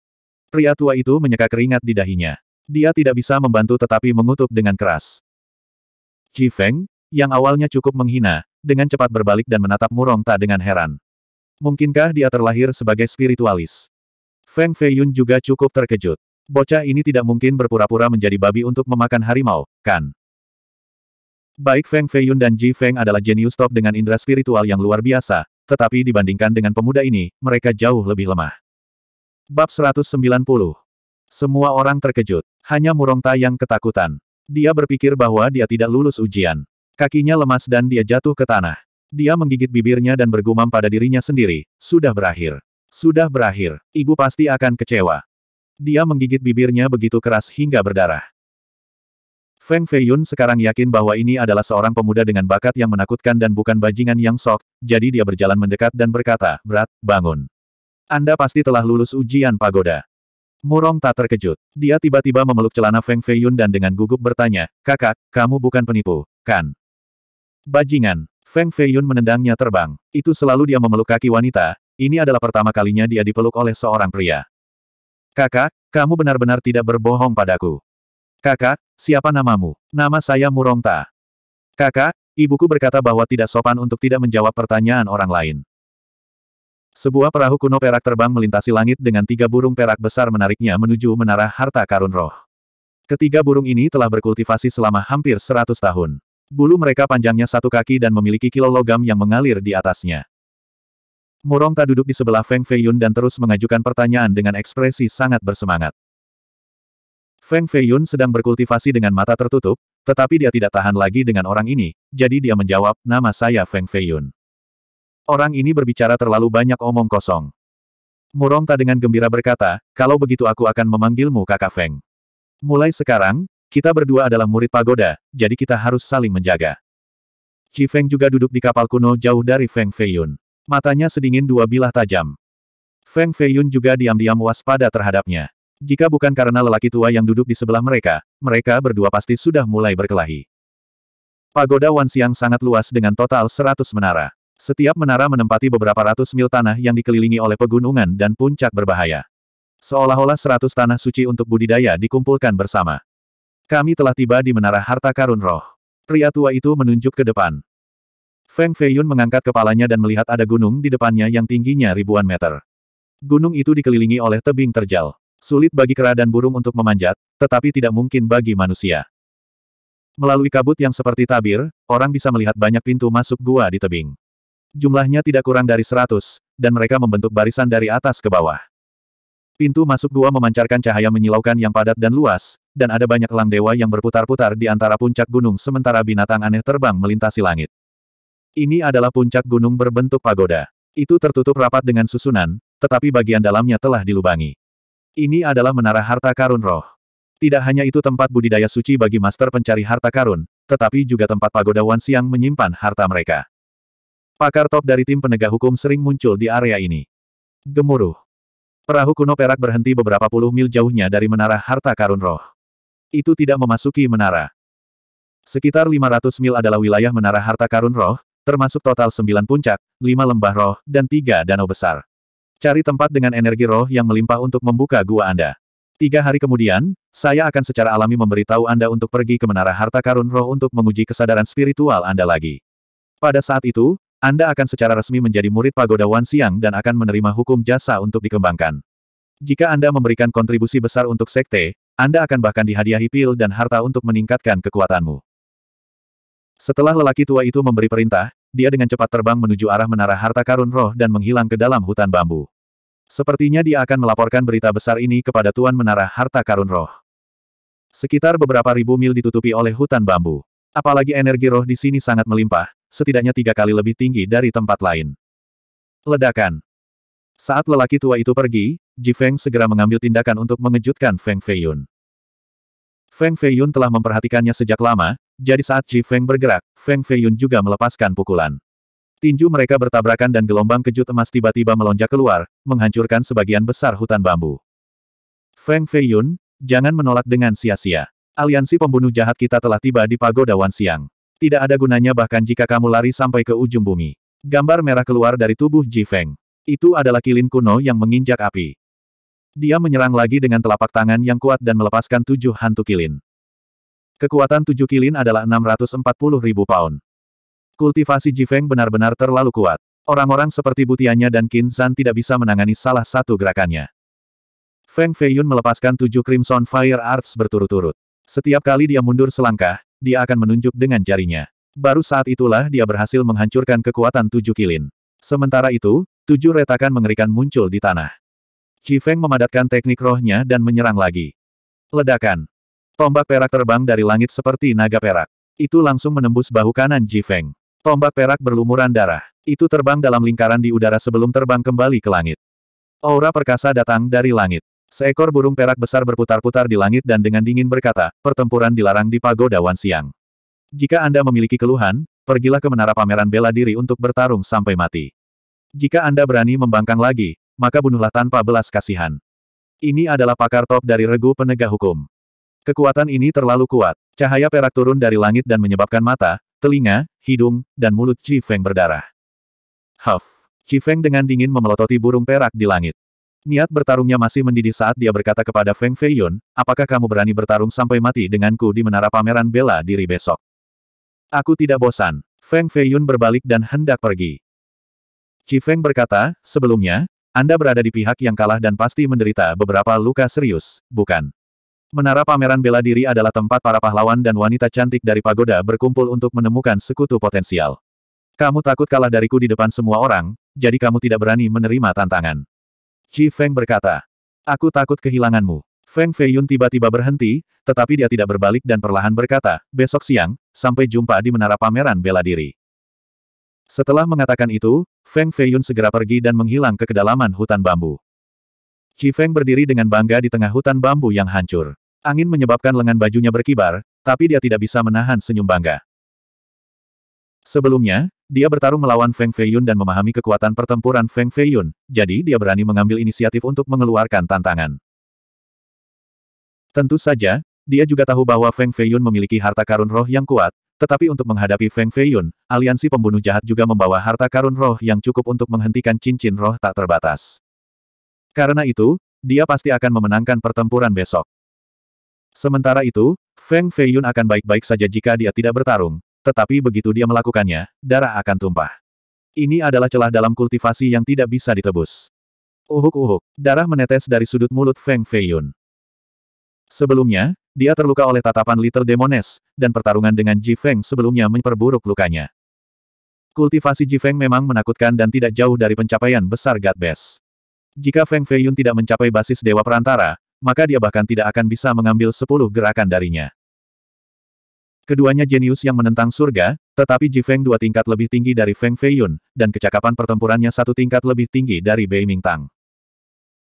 Pria tua itu menyeka keringat di dahinya. Dia tidak bisa membantu tetapi mengutuk dengan keras. Ji Feng, yang awalnya cukup menghina, dengan cepat berbalik dan menatap Murong Ta dengan heran. Mungkinkah dia terlahir sebagai spiritualis? Feng Feiyun juga cukup terkejut. Bocah ini tidak mungkin berpura-pura menjadi babi untuk memakan harimau, kan? Baik Feng Feiyun dan Ji Feng adalah jenius top dengan indera spiritual yang luar biasa, tetapi dibandingkan dengan pemuda ini, mereka jauh lebih lemah. Bab 190 Semua orang terkejut. Hanya Murongta yang ketakutan. Dia berpikir bahwa dia tidak lulus ujian. Kakinya lemas dan dia jatuh ke tanah. Dia menggigit bibirnya dan bergumam pada dirinya sendiri, sudah berakhir. Sudah berakhir, ibu pasti akan kecewa. Dia menggigit bibirnya begitu keras hingga berdarah. Feng Feiyun sekarang yakin bahwa ini adalah seorang pemuda dengan bakat yang menakutkan dan bukan bajingan yang sok, jadi dia berjalan mendekat dan berkata, Berat, bangun. Anda pasti telah lulus ujian pagoda. Murong tak terkejut. Dia tiba-tiba memeluk celana Feng Feiyun dan dengan gugup bertanya, Kakak, kamu bukan penipu, kan? Bajingan. Feng Feiyun menendangnya terbang. Itu selalu dia memeluk kaki wanita, ini adalah pertama kalinya dia dipeluk oleh seorang pria. Kakak, kamu benar-benar tidak berbohong padaku. Kakak, siapa namamu? Nama saya Murongta. Kakak, ibuku berkata bahwa tidak sopan untuk tidak menjawab pertanyaan orang lain. Sebuah perahu kuno perak terbang melintasi langit dengan tiga burung perak besar menariknya menuju menara harta karun roh. Ketiga burung ini telah berkultivasi selama hampir seratus tahun. Bulu mereka panjangnya satu kaki dan memiliki kilo logam yang mengalir di atasnya. Murongta duduk di sebelah Feng Feiyun dan terus mengajukan pertanyaan dengan ekspresi sangat bersemangat. Feng Feiyun sedang berkultivasi dengan mata tertutup, tetapi dia tidak tahan lagi dengan orang ini, jadi dia menjawab, nama saya Feng Feiyun. Orang ini berbicara terlalu banyak omong kosong. Murong Murongta dengan gembira berkata, kalau begitu aku akan memanggilmu kakak Feng. Mulai sekarang, kita berdua adalah murid pagoda, jadi kita harus saling menjaga. Qi Feng juga duduk di kapal kuno jauh dari Feng Feiyun. Matanya sedingin dua bilah tajam. Feng Feiyun juga diam-diam waspada terhadapnya. Jika bukan karena lelaki tua yang duduk di sebelah mereka, mereka berdua pasti sudah mulai berkelahi. Pagoda Wanxiang sangat luas dengan total 100 menara. Setiap menara menempati beberapa ratus mil tanah yang dikelilingi oleh pegunungan dan puncak berbahaya. Seolah-olah seratus tanah suci untuk budidaya dikumpulkan bersama. Kami telah tiba di menara harta karun roh. Pria tua itu menunjuk ke depan. Feng Feiyun mengangkat kepalanya dan melihat ada gunung di depannya yang tingginya ribuan meter. Gunung itu dikelilingi oleh tebing terjal. Sulit bagi kera dan burung untuk memanjat, tetapi tidak mungkin bagi manusia. Melalui kabut yang seperti tabir, orang bisa melihat banyak pintu masuk gua di tebing. Jumlahnya tidak kurang dari seratus, dan mereka membentuk barisan dari atas ke bawah. Pintu masuk gua memancarkan cahaya menyilaukan yang padat dan luas, dan ada banyak elang dewa yang berputar-putar di antara puncak gunung sementara binatang aneh terbang melintasi langit. Ini adalah puncak gunung berbentuk pagoda. Itu tertutup rapat dengan susunan, tetapi bagian dalamnya telah dilubangi. Ini adalah menara harta karun roh. Tidak hanya itu tempat budidaya suci bagi master pencari harta karun, tetapi juga tempat pagoda Wan Siang menyimpan harta mereka. Pakar top dari tim penegak hukum sering muncul di area ini. Gemuruh. Perahu kuno perak berhenti beberapa puluh mil jauhnya dari menara harta karun roh. Itu tidak memasuki menara. Sekitar 500 mil adalah wilayah menara harta karun roh, termasuk total 9 puncak, 5 lembah roh, dan 3 danau besar. Cari tempat dengan energi roh yang melimpah untuk membuka gua Anda. Tiga hari kemudian, saya akan secara alami memberitahu Anda untuk pergi ke Menara Harta Karun Roh untuk menguji kesadaran spiritual Anda lagi. Pada saat itu, Anda akan secara resmi menjadi murid Pagoda Wan Siang dan akan menerima hukum jasa untuk dikembangkan. Jika Anda memberikan kontribusi besar untuk sekte, Anda akan bahkan dihadiahi pil dan harta untuk meningkatkan kekuatanmu. Setelah lelaki tua itu memberi perintah, dia dengan cepat terbang menuju arah menara harta karun roh dan menghilang ke dalam hutan bambu. Sepertinya dia akan melaporkan berita besar ini kepada Tuan Menara Harta Karun Roh. Sekitar beberapa ribu mil ditutupi oleh hutan bambu. Apalagi energi roh di sini sangat melimpah, setidaknya tiga kali lebih tinggi dari tempat lain. Ledakan. Saat lelaki tua itu pergi, Ji Feng segera mengambil tindakan untuk mengejutkan Feng Feiyun. Feng Feiyun telah memperhatikannya sejak lama, jadi saat Ji Feng bergerak, Feng Feiyun juga melepaskan pukulan. Tinju mereka bertabrakan dan gelombang kejut emas tiba-tiba melonjak keluar, menghancurkan sebagian besar hutan bambu. Feng Feiyun, jangan menolak dengan sia-sia. Aliansi pembunuh jahat kita telah tiba di Pagoda Wan Siang. Tidak ada gunanya bahkan jika kamu lari sampai ke ujung bumi. Gambar merah keluar dari tubuh Ji Feng. Itu adalah kilin kuno yang menginjak api. Dia menyerang lagi dengan telapak tangan yang kuat dan melepaskan tujuh hantu kilin. Kekuatan tujuh kilin adalah 640 ribu pound. Kultivasi Jifeng benar-benar terlalu kuat. Orang-orang seperti Butianya dan Qin San tidak bisa menangani salah satu gerakannya. Feng Feiyun melepaskan tujuh Crimson Fire Arts berturut-turut. Setiap kali dia mundur selangkah, dia akan menunjuk dengan jarinya. Baru saat itulah dia berhasil menghancurkan kekuatan tujuh kilin. Sementara itu, tujuh retakan mengerikan muncul di tanah. Qi Feng memadatkan teknik rohnya dan menyerang lagi. Ledakan. Tombak perak terbang dari langit seperti naga perak. Itu langsung menembus bahu kanan Ji Feng. Tombak perak berlumuran darah. Itu terbang dalam lingkaran di udara sebelum terbang kembali ke langit. Aura perkasa datang dari langit. Seekor burung perak besar berputar-putar di langit dan dengan dingin berkata, pertempuran dilarang di pagoda Wan Siang. Jika Anda memiliki keluhan, pergilah ke menara pameran bela diri untuk bertarung sampai mati. Jika Anda berani membangkang lagi, maka bunuhlah tanpa belas kasihan. Ini adalah pakar top dari regu penegak hukum. Kekuatan ini terlalu kuat. Cahaya perak turun dari langit dan menyebabkan mata, telinga, hidung, dan mulut Ji Feng berdarah. Huff! Ji Feng dengan dingin memelototi burung perak di langit. Niat bertarungnya masih mendidih saat dia berkata kepada Feng Feiyun, apakah kamu berani bertarung sampai mati denganku di menara pameran bela diri besok? Aku tidak bosan. Feng Feiyun berbalik dan hendak pergi. Ji Feng berkata, sebelumnya, Anda berada di pihak yang kalah dan pasti menderita beberapa luka serius, bukan? Menara pameran bela diri adalah tempat para pahlawan dan wanita cantik dari pagoda berkumpul untuk menemukan sekutu potensial. Kamu takut kalah dariku di depan semua orang, jadi kamu tidak berani menerima tantangan. Qi Feng berkata, Aku takut kehilanganmu. Feng Feiyun tiba-tiba berhenti, tetapi dia tidak berbalik dan perlahan berkata, besok siang, sampai jumpa di Menara Pameran Bela Diri. Setelah mengatakan itu, Feng Feiyun segera pergi dan menghilang ke kedalaman hutan bambu. Chi Feng berdiri dengan bangga di tengah hutan bambu yang hancur. Angin menyebabkan lengan bajunya berkibar, tapi dia tidak bisa menahan senyum bangga. Sebelumnya, dia bertarung melawan Feng Feiyun dan memahami kekuatan pertempuran Feng Feiyun, jadi dia berani mengambil inisiatif untuk mengeluarkan tantangan. Tentu saja, dia juga tahu bahwa Feng Feiyun memiliki harta karun roh yang kuat, tetapi untuk menghadapi Feng Feiyun, aliansi pembunuh jahat juga membawa harta karun roh yang cukup untuk menghentikan cincin roh tak terbatas. Karena itu, dia pasti akan memenangkan pertempuran besok. Sementara itu, Feng Feiyun akan baik-baik saja jika dia tidak bertarung, tetapi begitu dia melakukannya, darah akan tumpah. Ini adalah celah dalam kultivasi yang tidak bisa ditebus. Uhuk-uhuk, darah menetes dari sudut mulut Feng Feiyun. Sebelumnya, dia terluka oleh tatapan Little Demoness, dan pertarungan dengan Ji Feng sebelumnya memperburuk lukanya. Kultivasi Ji Feng memang menakutkan dan tidak jauh dari pencapaian besar God Base. Jika Feng Feiyun tidak mencapai basis Dewa Perantara, maka dia bahkan tidak akan bisa mengambil sepuluh gerakan darinya. Keduanya jenius yang menentang surga, tetapi Ji Feng dua tingkat lebih tinggi dari Feng Feiyun, dan kecakapan pertempurannya satu tingkat lebih tinggi dari Bei Ming Tang.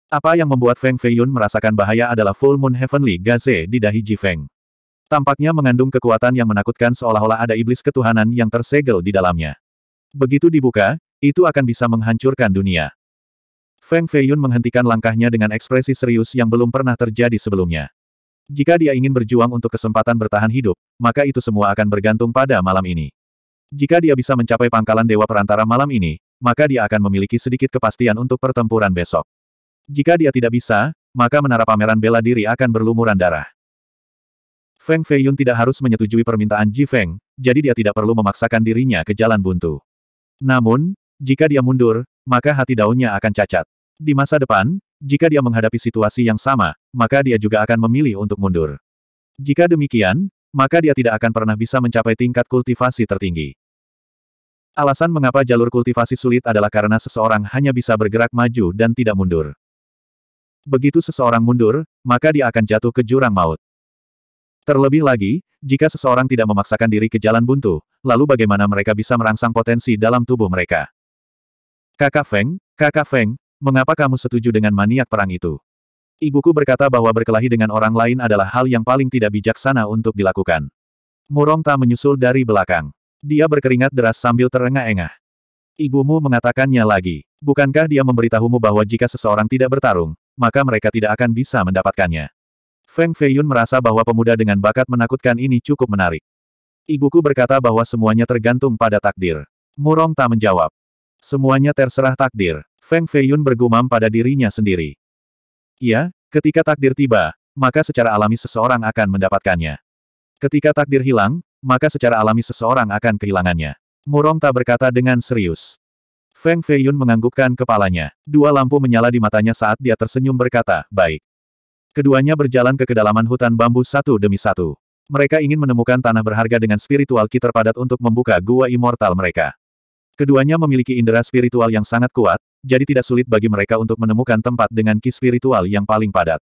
Apa yang membuat Feng Feiyun merasakan bahaya adalah Full Moon Heavenly Gaze di dahi Ji Feng. Tampaknya mengandung kekuatan yang menakutkan seolah-olah ada iblis ketuhanan yang tersegel di dalamnya. Begitu dibuka, itu akan bisa menghancurkan dunia. Feng Feiyun menghentikan langkahnya dengan ekspresi serius yang belum pernah terjadi sebelumnya. Jika dia ingin berjuang untuk kesempatan bertahan hidup, maka itu semua akan bergantung pada malam ini. Jika dia bisa mencapai pangkalan Dewa Perantara malam ini, maka dia akan memiliki sedikit kepastian untuk pertempuran besok. Jika dia tidak bisa, maka menara pameran bela diri akan berlumuran darah. Feng Feiyun tidak harus menyetujui permintaan Ji Feng, jadi dia tidak perlu memaksakan dirinya ke jalan buntu. Namun, jika dia mundur, maka hati daunnya akan cacat. Di masa depan, jika dia menghadapi situasi yang sama, maka dia juga akan memilih untuk mundur. Jika demikian, maka dia tidak akan pernah bisa mencapai tingkat kultivasi tertinggi. Alasan mengapa jalur kultivasi sulit adalah karena seseorang hanya bisa bergerak maju dan tidak mundur. Begitu seseorang mundur, maka dia akan jatuh ke jurang maut. Terlebih lagi, jika seseorang tidak memaksakan diri ke jalan buntu, lalu bagaimana mereka bisa merangsang potensi dalam tubuh mereka? Kakak Feng, Kakak Feng, mengapa kamu setuju dengan maniak perang itu? Ibuku berkata bahwa berkelahi dengan orang lain adalah hal yang paling tidak bijaksana untuk dilakukan. Murong tak menyusul dari belakang. Dia berkeringat deras sambil terengah-engah. Ibumu mengatakannya lagi. Bukankah dia memberitahumu bahwa jika seseorang tidak bertarung, maka mereka tidak akan bisa mendapatkannya? Feng Feiyun merasa bahwa pemuda dengan bakat menakutkan ini cukup menarik. Ibuku berkata bahwa semuanya tergantung pada takdir. Murong tak menjawab. Semuanya terserah takdir. Feng Feiyun bergumam pada dirinya sendiri. Iya, ketika takdir tiba, maka secara alami seseorang akan mendapatkannya. Ketika takdir hilang, maka secara alami seseorang akan kehilangannya. Murong tak berkata dengan serius. Feng Feiyun menganggukkan kepalanya. Dua lampu menyala di matanya saat dia tersenyum berkata, baik. Keduanya berjalan ke kedalaman hutan bambu satu demi satu. Mereka ingin menemukan tanah berharga dengan spiritual ki terpadat untuk membuka gua immortal mereka. Keduanya memiliki indera spiritual yang sangat kuat, jadi tidak sulit bagi mereka untuk menemukan tempat dengan ki spiritual yang paling padat.